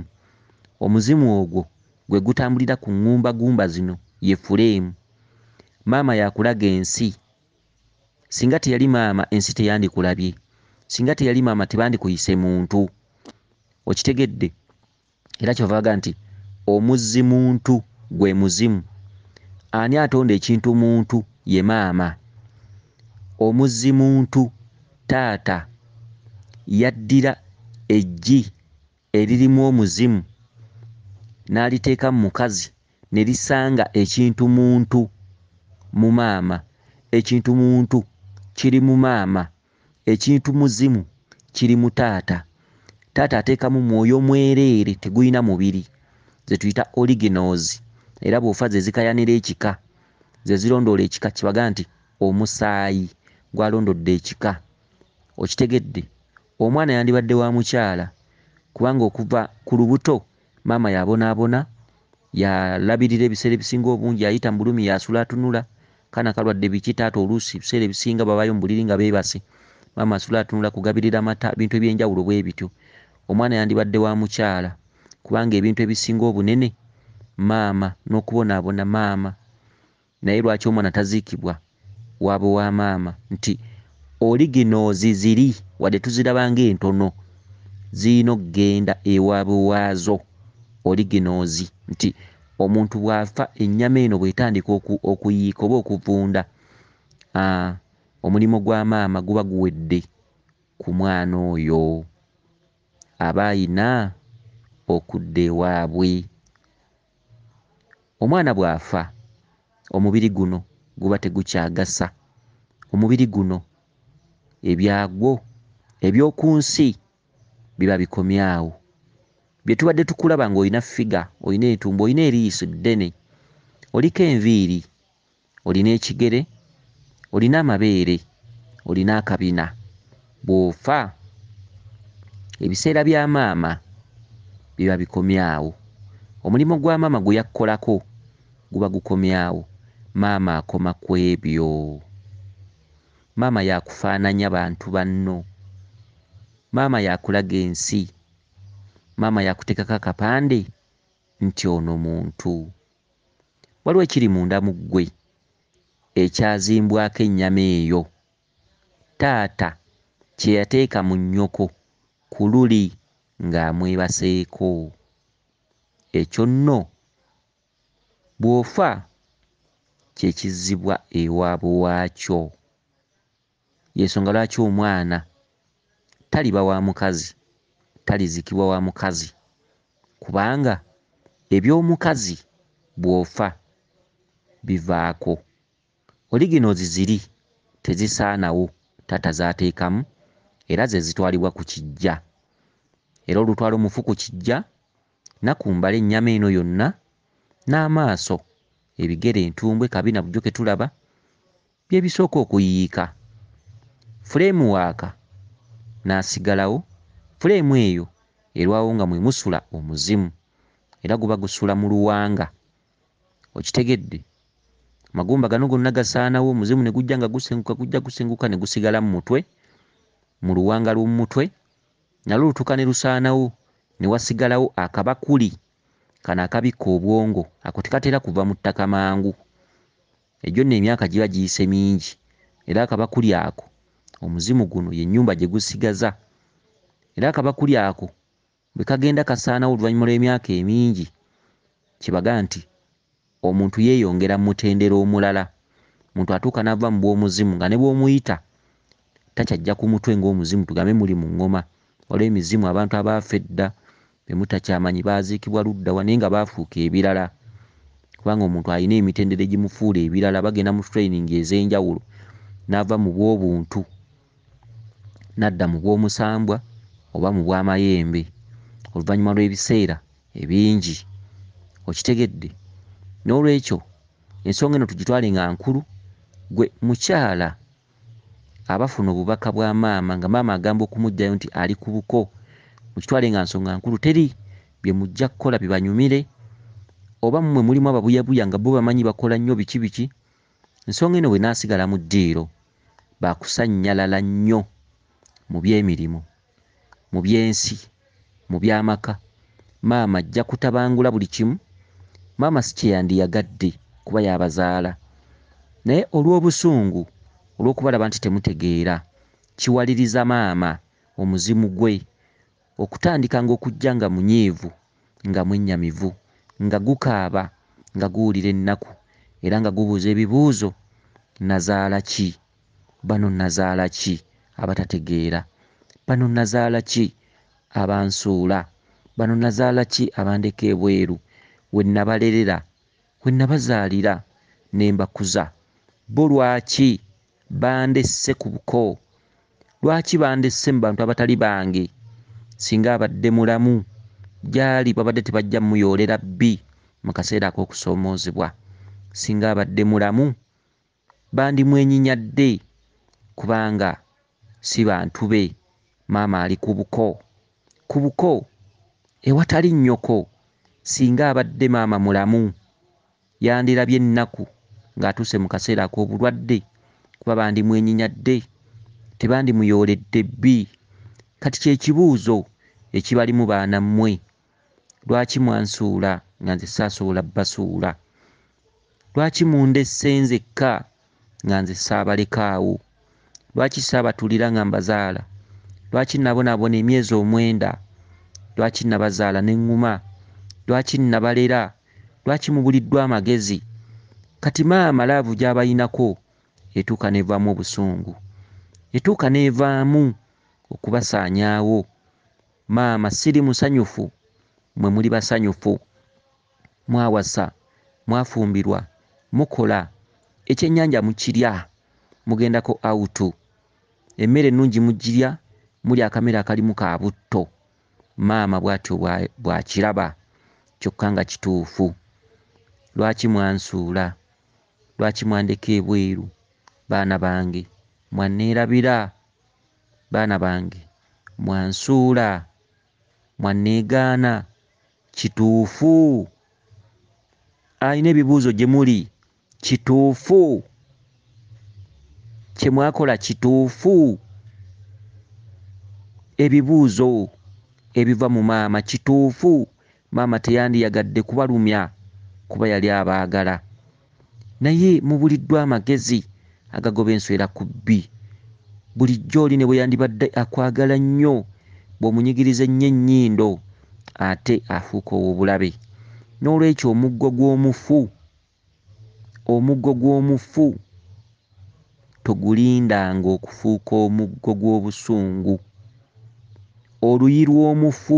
omuzimu ogwo gwe gutambulira ku ngumbagumba zino ye fuleemu maama yakulaga ensi singa teyali maama ensi teyandikulabye singa teyali maama tebandikuyise muntu te okitegedde era kyovaga nti omuzzi muntu gwe muzimu ani atonda ekintu muntu ye maama omuzzi muntu taata yaddira eggi eririmu omuzimu n'aliteeka mu mukazi ne lisanga ekintu muntu mu maama ekintu muntu kiri mu maama ekintu muzimu kiri mu taata taata ateekamu mwoyo mwereere tegulina mubiri zetuyita oliginosi era bwofa zezikayanira ekika zezirondoola ekika kibaga nti omusaayi gwalondodde ekika okitegedde omwana yandibadde wa mukyala kubanga okuva ku lubuto maama yabonaabona yalabirira ebiseera ebisinga obungi yayita mubulumi yasula atunula kana kalwadde bikitaata oluusi ebiseera ebisinga babayo mubuliri nga bebase maama asula atunula kugabirira mata bintu ebyenjawulo bwebityo omwana yandibadde wa mukyala kubanga ebintu ebisinga obunene maama n'okubonaabona maama naye lwaki omwana taziikibwa waabe wa maama nti oliginoozi ziri wadde tuzirabanga entono ziyina okgenda ewaabe waazo oliginoozi nti omuntu bwafa ennyama eno bwetandika okuyiika oba okuvunda omulimu gwa maama guba guwedde ku mwana oyo aba ayina okudda ewaabwe omwana bw'afa omubiri guno guba tegukyagasa omubiri guno ebyagwo eby'oku nsi biba bikomyawo bye tubadde tukulaba ng'olina figa olina etumba olina eriiso ddene oliko enviiri olina ekigere olina amabeere olina akabina bw'ofa ebiseera bya maama biba bikomyawo omulimu gwa maama gwe yakkolako guba gukomyawo maama akoma ku ebyo maama yakufaananya bantu banno maama yakulaga ensi maama yakuteekako akapande nti ono muntu waliwo ekiri munda mu ggwe ekyazimbwako ennyama eyo taata kye yateeka mu nnyoko ku luli ng'amwebaseeko. Ekyo nno bw'ofa kye kizzibwa ewaabwe waakyo. Y'ensonga lwaki omwana taliba wa mukazi, talizikibwa wa mukazi kubanga eby'omukazi bw'ofa bivaako. Oliginozi ziri tezisaanawo taata z'ateekamu era ze zitwalibwa ku kiggya. era olutwala omufu ku kijja nakumbala ennyama eno yonna n'amaaso ebigere entumbwe kabina bujjo ke tulaba byebisooka okuyiika fuleemu waaka n'asigalawo fuleemu eyo erwawo nga mwe musula omuzimu era guba gusula mu luwanga okitegedde magumba gano gonna gasaanawo omuzimu ne gujja nga gusenguka gujja gusenguka ne gusigala mu mutwe mu luwanga lw'omumutwe nalwo olutuuka ne lusaanawo ne wasigalawo akabakuli kano akabikka obwongo ako tekatera kuva mu ttaka mangu egyo nno emyaka giba giyise mingi era akabakuli ako omuzimu guno yennyumba gye gusigaza era akabakuli ako bwe kagenda kasaanawo oluvannyuma lw'emyaka emingi kibaga nti omuntu yeeyongera mu mutendero omulala muntu atuuka n'ava mu bw'omuzimu nga ne bw'omuyita takyajja ku mutwe ng'omuzimu tugambe muli mu ngoma waliwo emizimu abantu abaafa edda bemutakyamanyi baziikibwa luddawa naye nga bafuuka ebirala kubanga omuntu alina emitendera egimufuula ebirala bagenda mu training ez'enjawulo nava mu bwobuntu nadda mu bwomusambwa oba mu bwamayembe oluvannyuma lw'ebiseera ebingi okitegedde n'olwekyo ensonga eno tugitwale nga nkulu gwe mukyala abafuna obubaka bwa maama nga maama agamba okumugjayo nti ali ku buko mukitwale nga nsonga nkulu teri bye mujja kukola bebanyumire oba mmwe mulimu ababuyabuya nga bo bamanyi bakola nnyo biki biki ensonga eno bwe naasigala mu ddiiro bakusanyalala nnyo mu byemirimu mu byensi mu byamaka maama ajja kutabangula buli kimu maama si kyeyandiyagadde kuba yabazaala naye olw'obusungu olw'okubalaba nti temutegeera kiwaliriza maama omuzimu gwe okutandika ng'okujja nga munyiivu nga mwennyamivu nga gukaaba nga guwulira ennaku era nga gubuuza ebibuuzo nazaala ki bano nazaala ki abatategeera bano nazaala ki abansuula bano nazaala ki abandeka ebweru we nabalerera we nabazaalira ne mbakuza bo lwaki bandese ku buko lwaki bandese mu bantu abatali bange singa abadde mulamu gyali babadde tebajja mmuyoolera bbi mu kaseera ak'okusoomoozebwa singa abadde mulamu bandimwenyinyadde kubanga si bantu be maama ali ku buko ku buko ewatali nnyoko singa abadde maama mulamu yandirabye ennaku ng'atuuse mu kaseera ak'obulwadde kuba bandimwenyinyadde tebandimuyooledde bbi kati kyekibuuzo ekibalimu baanammwe lwaki mwansuula nga nze saasobola bbasuula lwaki mundessenzekka nga nze saabalekaawo lwaki saabatulira nga mbazaala lwaki nabonabona emyezi omwenda lwaki nabazaala neŋŋuma lwaki nabalera lwaki mubuliddwa amagezi kati maama laavu gy'abayinako etuuka nevaamu obusungu etuuka nevaamu okubasanyaawo maama siri musanyufu mwe muli basanyufu mwawasa mwafumbirwa mukola ekyenyanja mukirya mugendako autu emmere enungi mugirya muli akamere akalimu kabutto maama bwatyo bwakiraba kyokka nga kituufu lwaki mwansuula lwaki mwandeka ebweru baana bange mwanneerabira baana bange mwansuula mwanneegaana kituufu alina ebibuuzo gye muli kituufu kye mwakola kituufu ebibuuzo ebiva mu maama kituufu maama teyandiyagadde kubalumya kuba yali abaagala naye mubuliddwa amagezi agagoba enswera ku bbi bulijjo oli ne bwe yandibadde akwagala nnyo bw'omunyigiriza ennyo ennyindo ate afuuka ow'obulabe n'olwekyo omuggo gw'omufu omuggo gw'omufu tegulindanga okufuuka omuggo gw'obusungu oluyi lw'omufu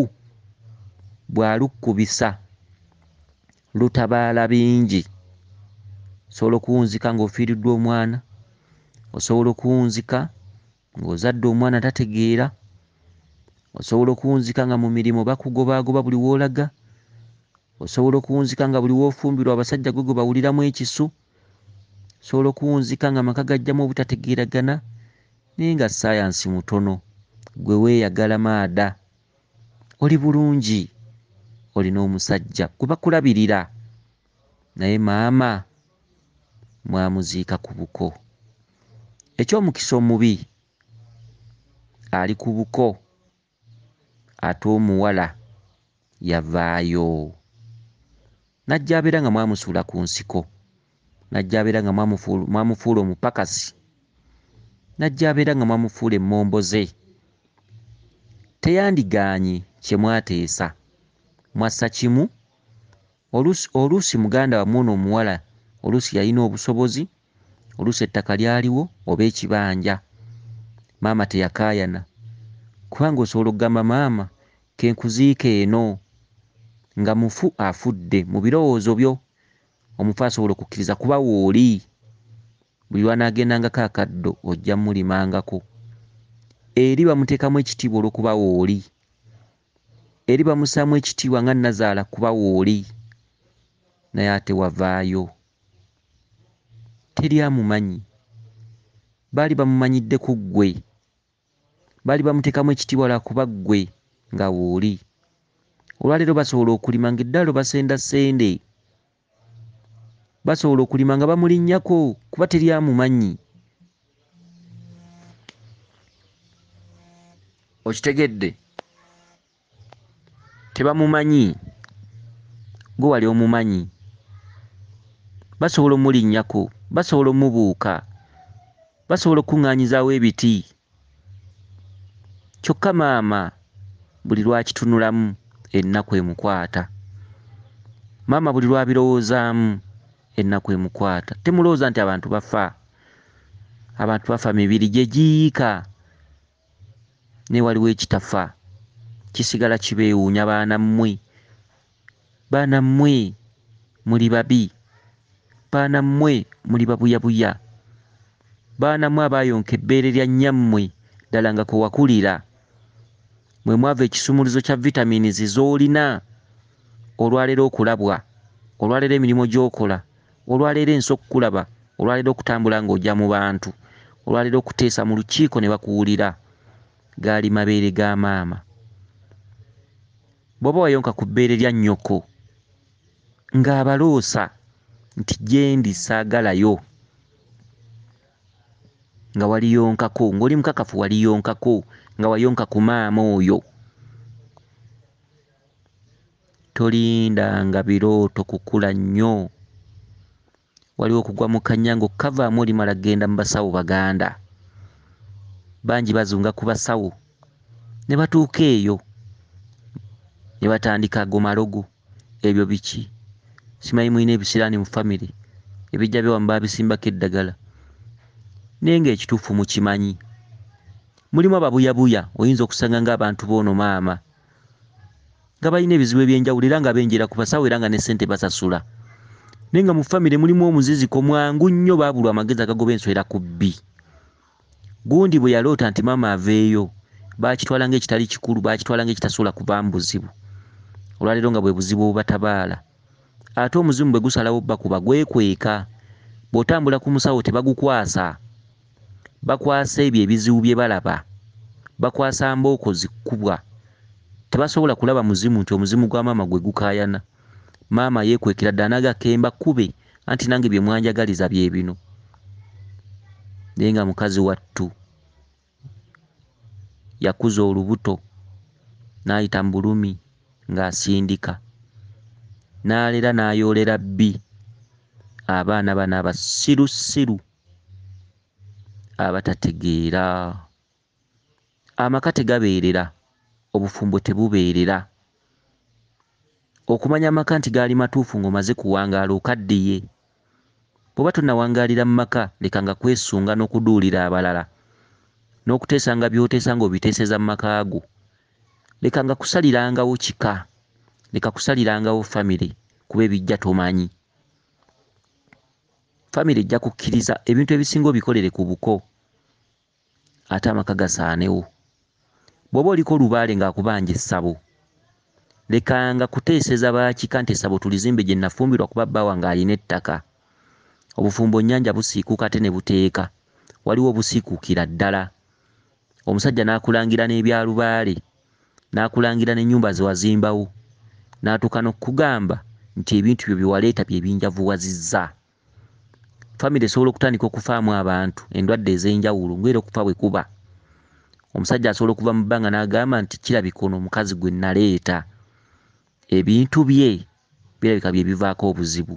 bwalukkubisa lutabaala bingi sobola okuwunzika ng'ofiiriddwa omwana osobola okuwunzika ng'ozadde omwana tategeera osobola okuwunzika nga mu mirimu bakugobaagoba buli woolaga osobola okuwunzika nga buli woofumbirwa abasajja gwe gwe bawuliramu ekisu osobola okuwunzika nga maka gajjamu obutategeeragana naye nga sayansi mutono gwe weeyagala maada oli bulungi olina omusajja gwe bakulabirira naye maama mwamuziika ku buko eky'omukisa omubi ali ku buko ate omuwala yavaayo najja abeera nga mwamusuula ku nsiko najja abeera nga mwamufuula omupakasi najja abeera nga mwamufuula emmombo ze teyandigaanye kye mwateesa mwassa kimu oluusi muganda wamwona omuwala oluusi yalina obusobozi oluusi ettaka lyaliwo oba ekibanja maama teyakaayana kubanga osobola okugamba maama kenkuziika eno nga mufu afudde mu birowoozo byo omufu asobola okukkiriza kuba wooli buli lwanagendangako akaddo ojja mulimangako eri bamuteekamu ekitiibwa olwokuba wooli eri bamusaamu ekitiibwa nga nazaala kuba wooli naye ate wavaayo teryamumanyi baali bamumanyiddeku ggwe baali bamuteekamu ekitiibwa lwakuba ggwe nga wooli olwaleero basobola okulima ngaeddaalo basenda ssende basobola okulima nga bamulinnyako kuba teryamumanyi okitegedde tebamumanyi ngo wali omumanyi basobola omulinnyako basobola omubuuka basobola okuŋŋaanyizaawo ebiti kyokka maama buli lwakitunulamu ennaku emukwata maama buli lwabirowoozaamu ennaku emukwata temulowooza nti abantu bafa abantu bafa mibiri gye giyiika newaliwo ekitafa kisigala kibeewuunya baana mmwe baana mmwe muli babi baana mmwe muli babuyabuya baana mmwe abaayonka ebbeere lya nnyammwe ddala nga kwewakulira mwe mwava ekisumuluzo kya vitaminis z'olina olwaleero okulabwa olwaleero emirimu gy'okola olwaleero ensi okukulaba olwaleero okutambula ng'ojja mu bantu olwaleero okuteesa mu lukiiko ne bakuwulira gaali mabeere ga maama bwoba wayonka ku bbeere lya nnyoko ng'abaloosa nti gyendi saagalayo nga waliyonkako ngaoli mukakafu waliyonkako nga wayonka ku maama oyo tolinda nga birooto kukula nnyo waliwo okugwa mukanya nga okkavaamu olimala genda mu basawo baganda bangi bazunga ku basawo ne batuuka eyo ne batandika agomalogo ebyo biki simanyi mulina ebisiraani mu famiry ebijja byewamubaa bisimbako eddagala naye nga ekituufu mukimanyi mulimu ababuyabuya oyinza okusanga ngaabantu boono maama nga balina ebizibu ebyenjawulo era nga benjira ku basawo era nga ne sente basasula naye nga mu famire mulimu omuziziko mwangu nnyo baabulwa amagezi agagoba enswera ku bbi gundi bwe yaloota nti maama aveeyo baakitwalanga ekitali kikulu baakitwalanga ekitasobola kuvaamu buzibu olwaleero nga bwe buzibu obubatabaala ate omuzungu bwe gusalawo bakuba gwekweka bw'otambula ku musawo tebagukwasa bakwasa ebyo ebizibu bye balaba bakwasa mbooko zikkubwa tebasobola kulaba muzimu nti omuzimu gwa maama gwe gukaayana maama yeekwekera dda anagakemba kkube anti nange bye mwanjagaliza bye bino naye nga mukazi wattu yakuza olubuto n'ayita mu bulumi ng'asindika n'alera n'ayolera bbi abaana bano abasirusiru abatategeera amaka tegabeerera obufumbo tebubeerera okumanya amaka nti gaali matuufu ng'omaze kuwangaala okaddiye bwoba tonawangaalira mu maka leka nga kwesunga n'okuduulira abalala n'okuteesanga by'oteesa ng'obiteeseza mu maka go lekanga kusalirangawo kika leka kusalirangawo famire kuba ebijja tomanyi famire ejja kukkiriza ebintu ebisinga obikolere ku buko ate amaka gasaanewo bwoba oliko olubaale ngaakubanja essabo lekanga kuteeseza baakika nti essabo tulizimbe gye nafumbirwa kuba bbawa ng'alina ettaka obufumbo nyanja busiikuka ate ne buteeka waliwo busiikuukira ddala omusajja n'akulangira n'ebyalubaale n'akulangira n'ennyumba ze wazimbawo natukana okugamba nti ebintu byo byewaleeta byebinjavuwazizza famiry esobola okutandika okufaamu abantu endwadde ez'enjawulo ngaera okufa bwe kuba omusajja asobola okuva mu bbanga n'agamba nti kirabika ono omukazi gwe naleeta ebintu bye birabika byebivaako obuzibu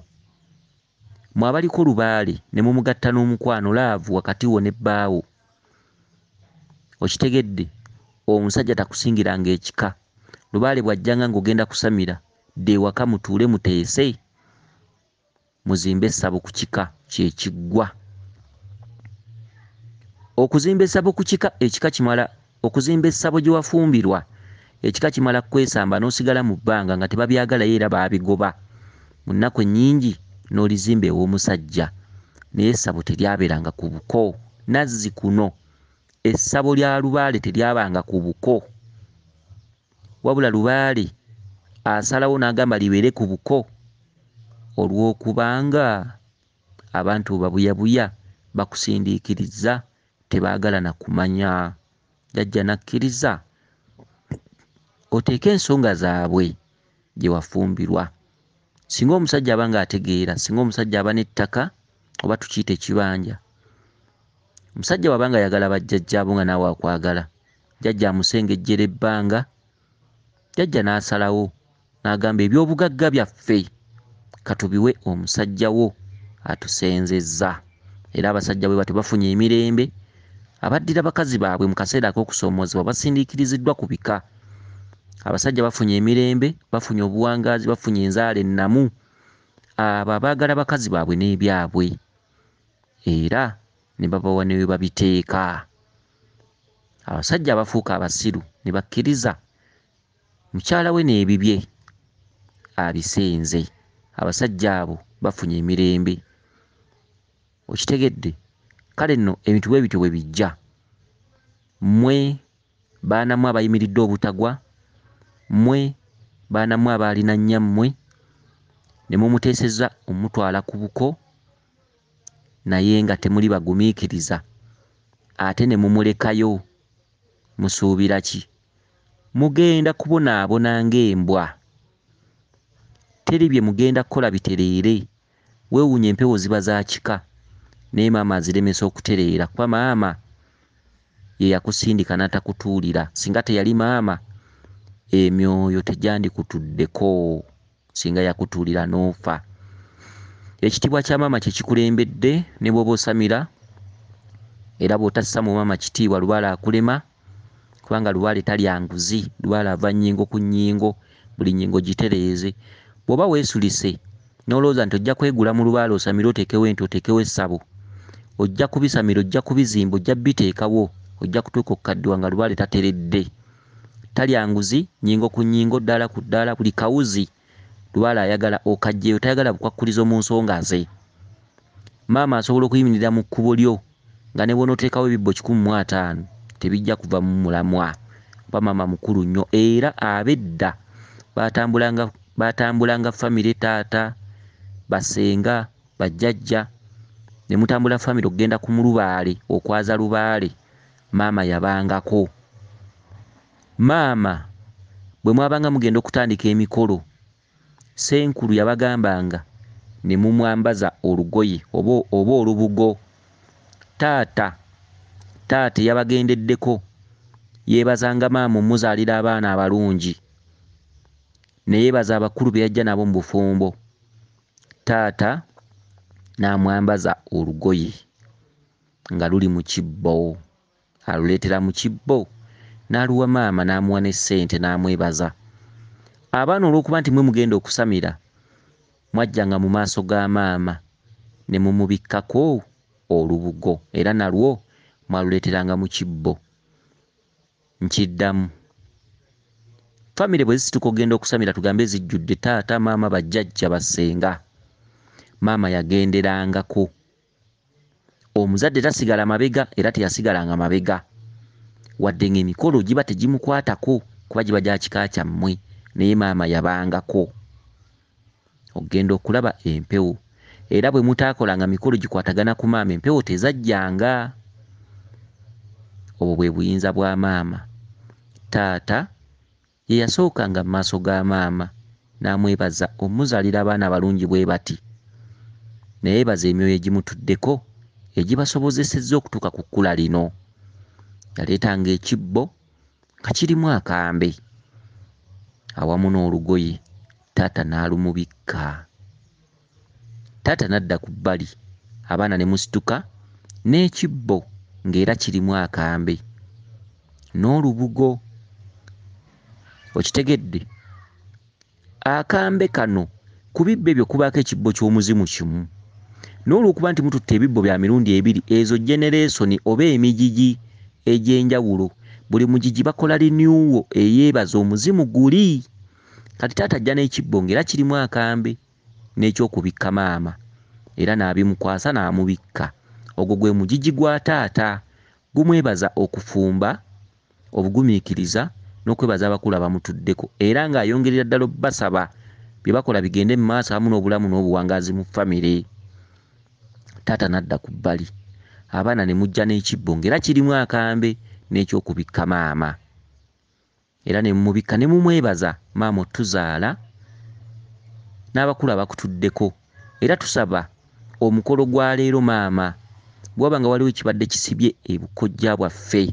mwe abaliko lubaale ne mumugatta n'omukwano laavu wakati wo nebbaawo okitegedde omusajja takusingiranga ekika lubaale bwajjanga ng'ogenda kusamira dewaka mutuule muteese muzimbe essabo ku kika kyekiggwa okuzimba essabo ku kika ekika kimala okuzimba essabo gye wafumbirwa ekika kimala kukwesamba n'osigala mu bbanga nga tebabyagalayo era baabigoba mu nnaku ennyingi n'olizimba ew'omusajja naye essabo teryabeeranga ku buko nazzi kuno essabo lya lubaale teryabanga ku buko wabula lubaale asalawo n'agamba libeere ku buko olw'okubanga abantu babuyabuya bakusindiikiriza tebaagala na kumanya jajja nakkiriza oteeke ensonga zaabwe gye wafumbirwa singa omusajja aba ngaategeera singa omusajja aba n'ettaka oba tukiyita ekibanja omusajja waba nga ayagala bajjajjaabo nga naawe akwagala jajja amusengejjera ebbanga jajja n'asalawo n'agamba ebyobugagga byaffe katubiwe omusajja wo atusenzezza era abasajja bwe batebafunye emirembe abaddira bakazi baabwe mu kaseera ak'okusoomoozebwa basindiikiriziddwa ku bika abasajja bafunye emirembe bafunye obuwangaazi bafunye enzaala ennamu abo abaagala bakazi baabwe n'ebyabwe era ne babawa newe babiteeka abasajja abafuuka abasiru ne bakkiriza mukyala we n'ebibye abisenze abasajja abo bafunye emirembe okitegedde kale nno ebintu bwe bityo bwe bijja mmwe baanamu abayimiridde obutagwa mmwe baanamu abaalina nnyammwe ne mumuteeseza omutwala ku buko naye nga temuli bagumiikiriza ate ne mumulekayo musuubira ki mugenda kubonaabona ng'embwa teri bye mugenda kukola bitereere weewuunya empewo ziba za kika naye maama aziremesa okutereera kuba maama ye yakusindika n'atakutuulira singa teyali maama emyoyo tejandikutuddeko singa yakutuulira n'ofa ekitiibwa kya maama kye kikulembedde ne bw'oba osamira era bw'otassa mu maama kitiibwa lubaala akulema kubanga lwali talya nguzi lwalava nyingo ku nyingo buli nyingo gitereeze bwoba weesulise nolowooza nti ojja kwegula mu lubaale osamire otekewo ente otekewo essabo ojja kubisamira ojja kubizimba ojja bbiteekawo ojja kutuuka okukaddiwa nga lubaale tateredde talya nguzi nyingo ku nyingo ddala ku ddala buli kawuzi lwala ayagala okajjeyo tayagala bukwakkulizo mu nsonga ze maama asobola okuyimirira mu kkubo lyo nga ne bwona oteekawo ebibbo kikumi mu ataano tebijja kuva mu mulamwa ba maama mukulu nnyo era abedda batambulanga batambulanga famire taata basenga bajjajja ne mutambula famire okugenda ku mulubaale okwaza lubaale maama yabangako maama bwe mwabanga mugenda okutandika emikolo senkulu yabagambanga ne mumwambaza olugoye oba olubugo taata taata yabagendeddeko yeebazanga maama omuzaalira abaana abalungi neyeebaza abakulu beyajja nabo mu bufumbo taata n'amwambaza olugoye nga luli mu kibbo aluleetera mu kibbo n'aluwa maama n'amuwa n'essente n'amwebaza abaana olw'okuba nti mwe mugenda okusamira mwajjanga mu maaso ga maama ne mumubikkako olubugo era nalwo mwaluleteranga mu kibbo nkiddamu famire bwe zisituka okugenda okusamira tugambe zijjudde taata maama bajjajja basenga maama yagenderangako omuzadde tasigala mabega era teyasigalanga mabega wadde nga emikolo giba tegimukwatako kuba giba gyakika kyammwe naye maama yabangako okgenda okulaba empewo era bwe mutakolanga mikolo gikwatagana ku maama empewo tezajjanga obwo bwe buyinza bwa maama taata ye yasookanga mu maaso ga maama n'amwebaza omuzaalira abaana abalungi bwe bati nayebaza emyoyo egimutuddeko egibasobozesezza okutuuka ku kkula lino yaleetanga ekibbo nga kirimu akambe awamu n'olugoye taata n'alumubikka taata n'adda ku bbali abaana ne musituka n'ekibbo ng'era kirimu akambe n'olubugo okitegedde akambe kano ku bibbo ebyo kubaako ekibbo ky'omuzimu kimu n'olwokuba nti mututta ebibbo bya mirundi ebiri ezo generesoni oba emigigi egy'enjawulo buli mugigi bakola liniwo eyeebaza omuzimu guli kati taata ajja n'ekibbo ng'era kirimu akambe n'ekyokubikka maama era n'abimukwasa n'amubikka na ogwo gwe mugigi gwa taata gumwebaza okufumba obugumiikiriza n'okwebaza abakulu abamutuddeko era ng'ayongerera ddala obbasaba bye bakola bigende mu maaso amu n'obulamu n'obuwangazi mu famire taata n'adda ku bbali abaana ne mujja n'ekibbo ngaera kirimu akambe n'ekyokubikka maama era ne mubikka ne mumwebaza maama otuzaala n'abakulu abakutuddeko era tusaba omukolo gwa leero maama bwaba nga waliwo ekibadde kisibye ebukojja bwaffe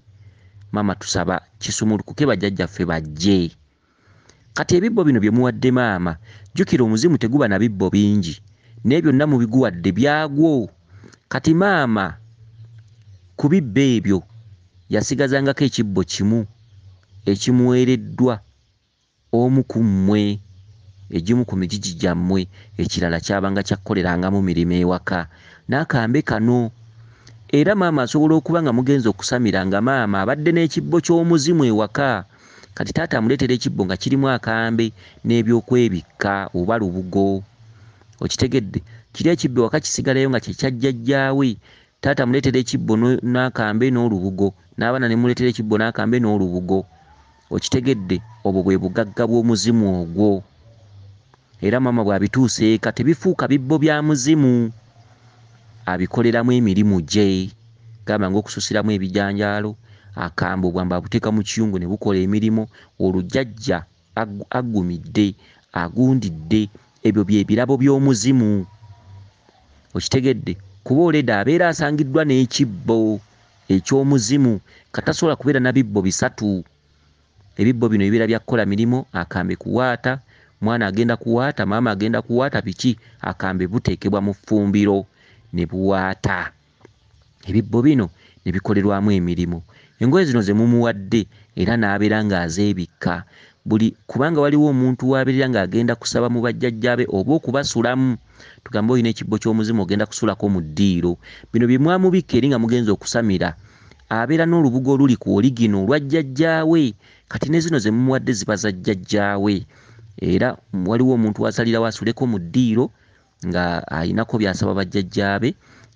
maama tusaba kisumulukuke bajjajjaffe bajje kati ebibbo bino byemuwadde maama jukira omuzimu teguba na bibbo bingi naye byonna mubiguwadde byagwo kati maama ku bibbo ebyo yasigazangako ekibbo kimu ekimuwereddwa omu ku mmwe egimu ku migigi gyammwe ekirala kyabanga kyakkolerangamu mirimu ewaka n'akambe kano era maama asobola okuba nga mugenza okusamira nga maama abadde n'ekibbo ky'omuzimu ewaka kati taata amuleetera ekibbo nga kirimu akambe n'ebyokwebikka oba lubugo okitegedde kiri ekibbo ewaka kisigalayo nga kyekyajjajjaawe taata amuleetera ekibbo n'akambe n'olubugo n'abaana nemuleetera ekibbo n'akambe n'olubugo okitegedde obwo bwe bugagga bw'omuzimu ogwo era maama bw'abituuseeka tebifuuka bibbo bya muzimu abikoleramu emirimu gye gamba ngaokususiramu ebijanjaalo akamba obwamba abuteeka mu kiyungu ne bukola emirimu olujajja aggumidde agundidde ebyo byebirabo by'omuzimu okitegedde kuba oleda abeera asangiddwa n'ekibbo ekyomuzimu katasobola kubeera na bibbo bisatu ebibbo bino ebibeera byakukola mirimu akambe kuwaata mwana agenda kuwaata maama agenda kuwaata biki akambe buteekebwa mu ffumbiro ne buwaata ebibbo bino ne bikolerwamu emirimu engoye zino ze mumuwadde era n'abeera ng'azeebikka buli kubanga waliwo omuntu w'abeerera ng'agenda kusaba mu bajjajjabe oba okubasulamu tugambe olina ekibbo ky'omuzimu ogenda kusulako mu ddiiro bino bye mwamubikka eri nga mugenza okusamira abeera n'olubuga oluli ku oli gino olwa jjajjaawe kati ne zino ze mumuwadde ziba za jjajjaawe era waliwo omuntu wasalirawo asuleko mu ddiiro nga ayinako byasaba bajjajjaabe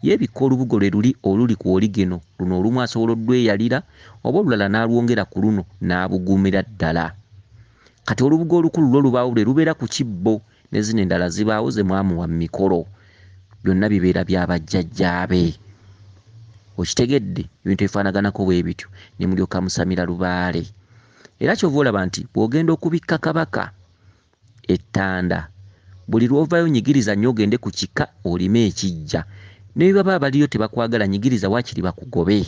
yebikka olubugo lwe luli oluli ku oli geno luno olumu asobola odweyalira oba olulala n'alwongera ku luno n'abugumira ddala kati olubugo olukulu lwo lubaawo lwe lubeera ku kibbo nezino endala zibaawo ze mwamuwa mu mikolo byonna bibeera byabajjajjaabe okitegedde ebintu ebifaanaganako bwe bityo ne mulyoka musamira lubaale era kyova olaba nti bw'ogenda okubikka kabaka ettanda buli lwovayo nyigiriza nnyo ogende ku kika olime ekijja nebyo baba abaliyo tebakwagala nyigiriza waakiri bakugobe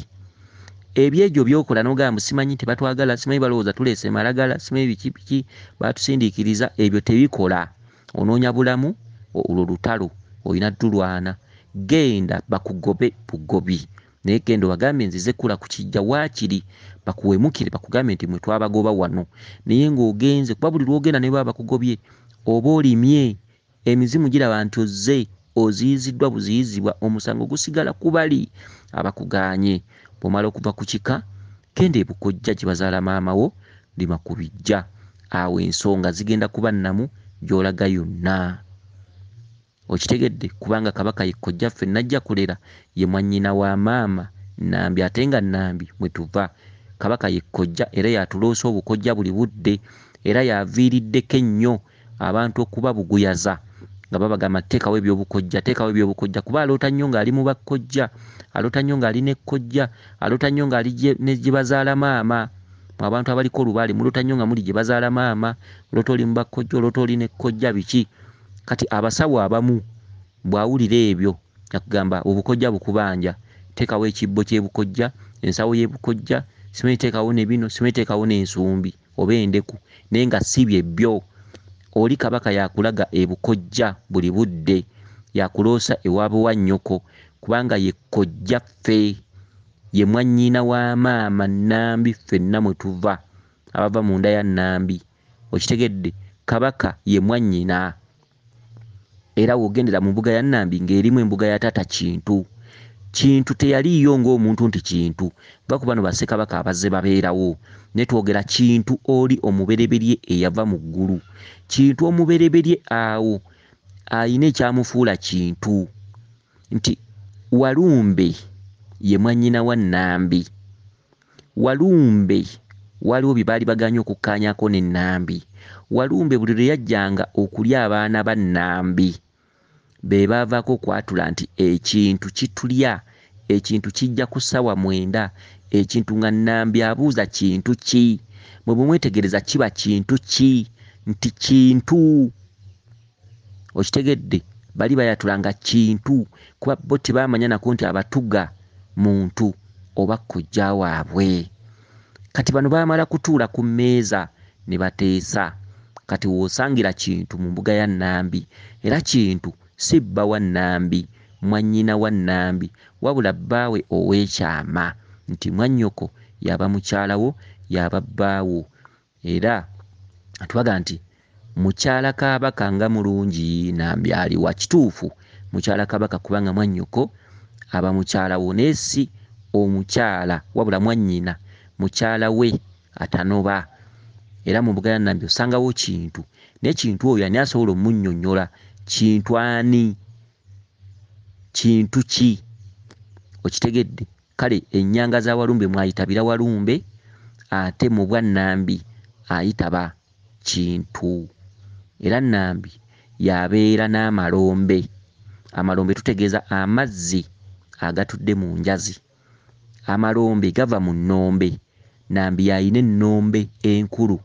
ebyejo byokola nogaa musimanyi tebatwagala simanyi balowooza tuleese malagala simanyi bikibiki batusindikiriza ebyo tebikola onoonya bulamu olwo lutalo olina tulwana genda bakugobe bugobi naye genda obagambe nzize kula ku kijja waakiri bakuwemukire bakugambe nti mwe twabagoba wano naye ng'ogenze kuba buli lwogenda nebaba bakugobye oba olimye emizimu giraba nti ozze oziyiziddwa buziyizibwa omusango gusigala ku bali abakugaanye bwomala okuva ku kika kende ebukojja gye bazaala maama wo lima ku bijja awo ensonga zigenda kuba nnamu gy'olaga yonna okitegedde kubanga kabaka yekkojja ffe najja kulera ye mwannyina wa maama nambi ate nga nambi mwetuva kabaka yekkojja era yatuloosa obukojja buli budde era yaviiriddeko ennyo abantu okuba buguyaza nga babagamba teekawo ebyobukojja teekawo ebyobukojja kuba aloota nnyo ngaali mu bakkojja aloota nnyo ngaali nekkojja aloota nnyo ngaali ne gye bazaala maama abantu abaliko olubaale muloota nnyo nga muli gye bazaala maama oloota oli mu bakkojja oloota oli nekkojja biki kati abasawo abamu bwawulira ebyo akugamba obukojja bukubanja teekawo ekibbo kyebukojja ensawo yebukojja simanyi teekawo nebino simanyi teekawo nensumbi oba endeku naye nga si byebbyo oli kabaka yakulaga ebukojja buli budde yakuloosa ewaabe wa nnyoko kubanga ye kojja ffe ye mwannyina wa maama nambi ffenna mwe tuva abava munda ya nambi okitegedde kabaka ye mwannyina era wogendera mu mbuga ya nambi ng'erimu embuga ya tata kintu kintu teyaliiyo ngaomuntu nti kintu bakuba no bassekabaka abazze babeerawo netwogera kintu oli omubereberye eyava mu ggulu kintu omubereberye awo ayina ekyamufuula kintu nti walumbe ye mwannyina wa nnambi walumbe waliwo bye baali baganya okukkaanyako nennambi walumbe buli lwe yajjanga okulya abaana ba nnambi be baavaako okwatula nti ekintu kitulya e ekintu kijja ku ssawa mwenda ekintu nga nambi abuuza kintu ki mwe bwemwetegereza kiba kintu ki nti kintu okitegedde bali bayatula nga kintu kuba bo tebamanya nako nti abatuga muntu oba kujja waabwe kati bano bamala kutuula ku mmeeza ne bateesa kati woosangira kintu mu mbuga ya nambi era kintu si bba wa nambi mwannyina wa nnambi wabula bbaawe ow'ekyama nti mwannyoko yaba mukyalawo yaba bbaawo era atwaga nti mukyala kabaka nga mulungi nambyaliwa kituufu mukyala kabaka kubanga mwannyoko aba mukyalawo naye si omukyala wabula mwannyina mukyala we atanoba era mu buganda nambi osangawo kintu naye kintu oyo ani asobola omunnyonnyola kintu ani kintu ki okitegedde kale ennyanga za walumbe mwayitabira walumbe ate mu bwannambi ayitaba kintu era nambi yabeera n'amalombe amalombe tutegeeza amazzi agatudde mu njazi amalombe gava mu nnombe nambi yayina ennombe enkulu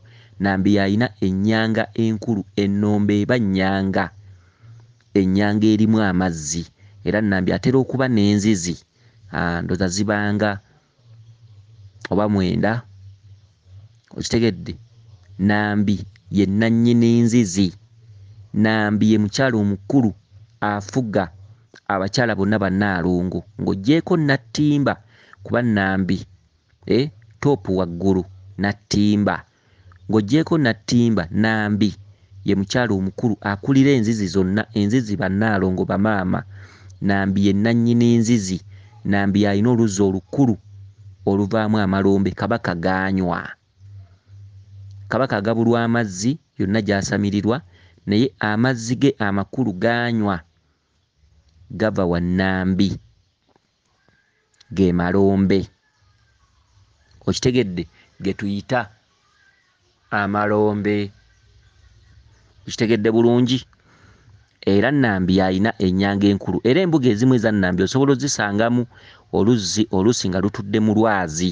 nambi yayina ennyanga enkulu ennombe eba nnyanga ennyanga erimu amazzi era nambi atera okuba nenzizi ndoza zibanga oba mwenda okitegedde nambi yenanyini nzizi nambi ye mukyalo omukulu afuga abakyala bonna banaalungu ngaogyeko natimba kuba nambi e, eh, topu waggulu natimba ngaogyeko natimba nambi ye mukyalo omukulu akulira enzizi zonna enzizi banaalongo bamaama nambi ye nannyini nzizi nambi alina oluzzi olukulu oluvaamu amalombe kabaka ganywa kabaka agabulwa amazzi yonna gyasamirirwa naye amazzi ge amakulu ganywa gava wa nambi ge malombe okitegedde ge tuyita amalombe okitegedde bulungi era nambi yalina ennyanga enkulu era embuga ezimu eza nambi osobola ozisangamu oluzzi oluusi nga lutudde mu lwazi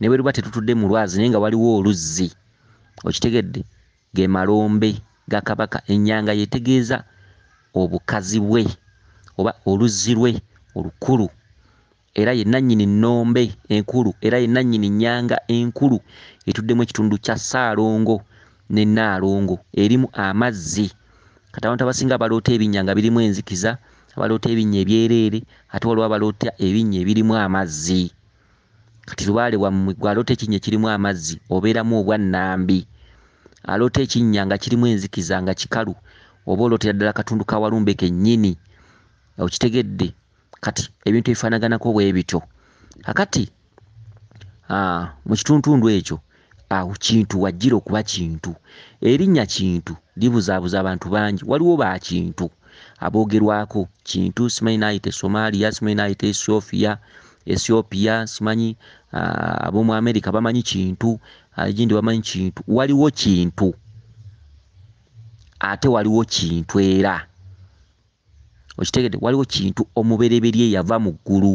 ne bwe luba tetutudde mu lwazi naye nga waliwo oluzzi okitegedde ge malombe ga kabaka ennyanga yetegeeza obukazi bwe oba oluzzi lwe olukulu era yenannyini nombe enkulu era yenannyini nyanga enkulu etuddemu ekitundu kya saalongo ne naalongo erimu amazzi kati abantu abasinga abaloota ebinnya nga birimu enzikiza abaloota ebinnya ebyereere ate waliwo abaloota ebinnya ebirimu amazzi kati lubaale wammwe gwaloota ekinnya kirimu amazzi obeeramu obwannambi aloota ekinnya nga kirimu enzikiza nga kikalu oba olootera ddala katundu ka walumbe kennyini okitegedde kati ebintu ebifaanaganako bwe bityo akati mu kitundutundu ekyo awo kintu wajira okuba kintu erinnya kintu libuzaabuza abantu bangi waliwo ba kintu aboogerwako kintu simanyi naayita esomaliya simanyi naayita esofiya ethiopia simanyi abomu america bamanyi kintu egindi bamanyi kintu waliwo kintu ate waliwo kintu era okitegede waliwo kintu omubereberye yava mu ggulu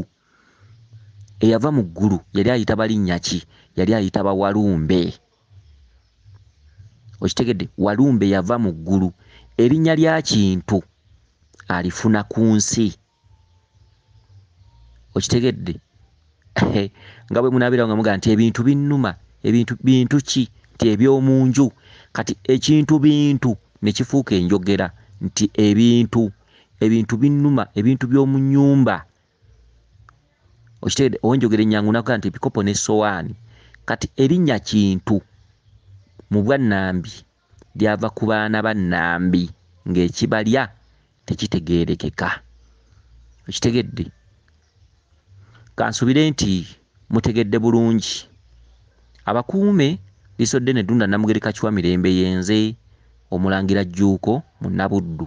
eyava mu ggulu yali ayita balinnya ki yali ayita bawalumbe okitegedde walumbe yava mu ggulu erinnya lya kintu alifuna ku nsi okitegedde [laughs] nga bwe munabirawo nga mugaa nti ebintu binnuma ebintu bintu ki nti ebyomunju kati ekintu bintu ne kifuuka enjogera nti ebintu ebintu binnuma ebintu by'omu nnyumba okitegede owenjogera enyangu nakugaa nti ebikopo nesowaani kati erinnya kintu mu bwannambi lyava ku baana bannambi ngaekibalya tekitegerekeka okitegedde kansubire nti mutegedde bulungi abakuume lisodde nedunda namugereka kiwa mirembe yenze omulangira jjuuko munnabuddu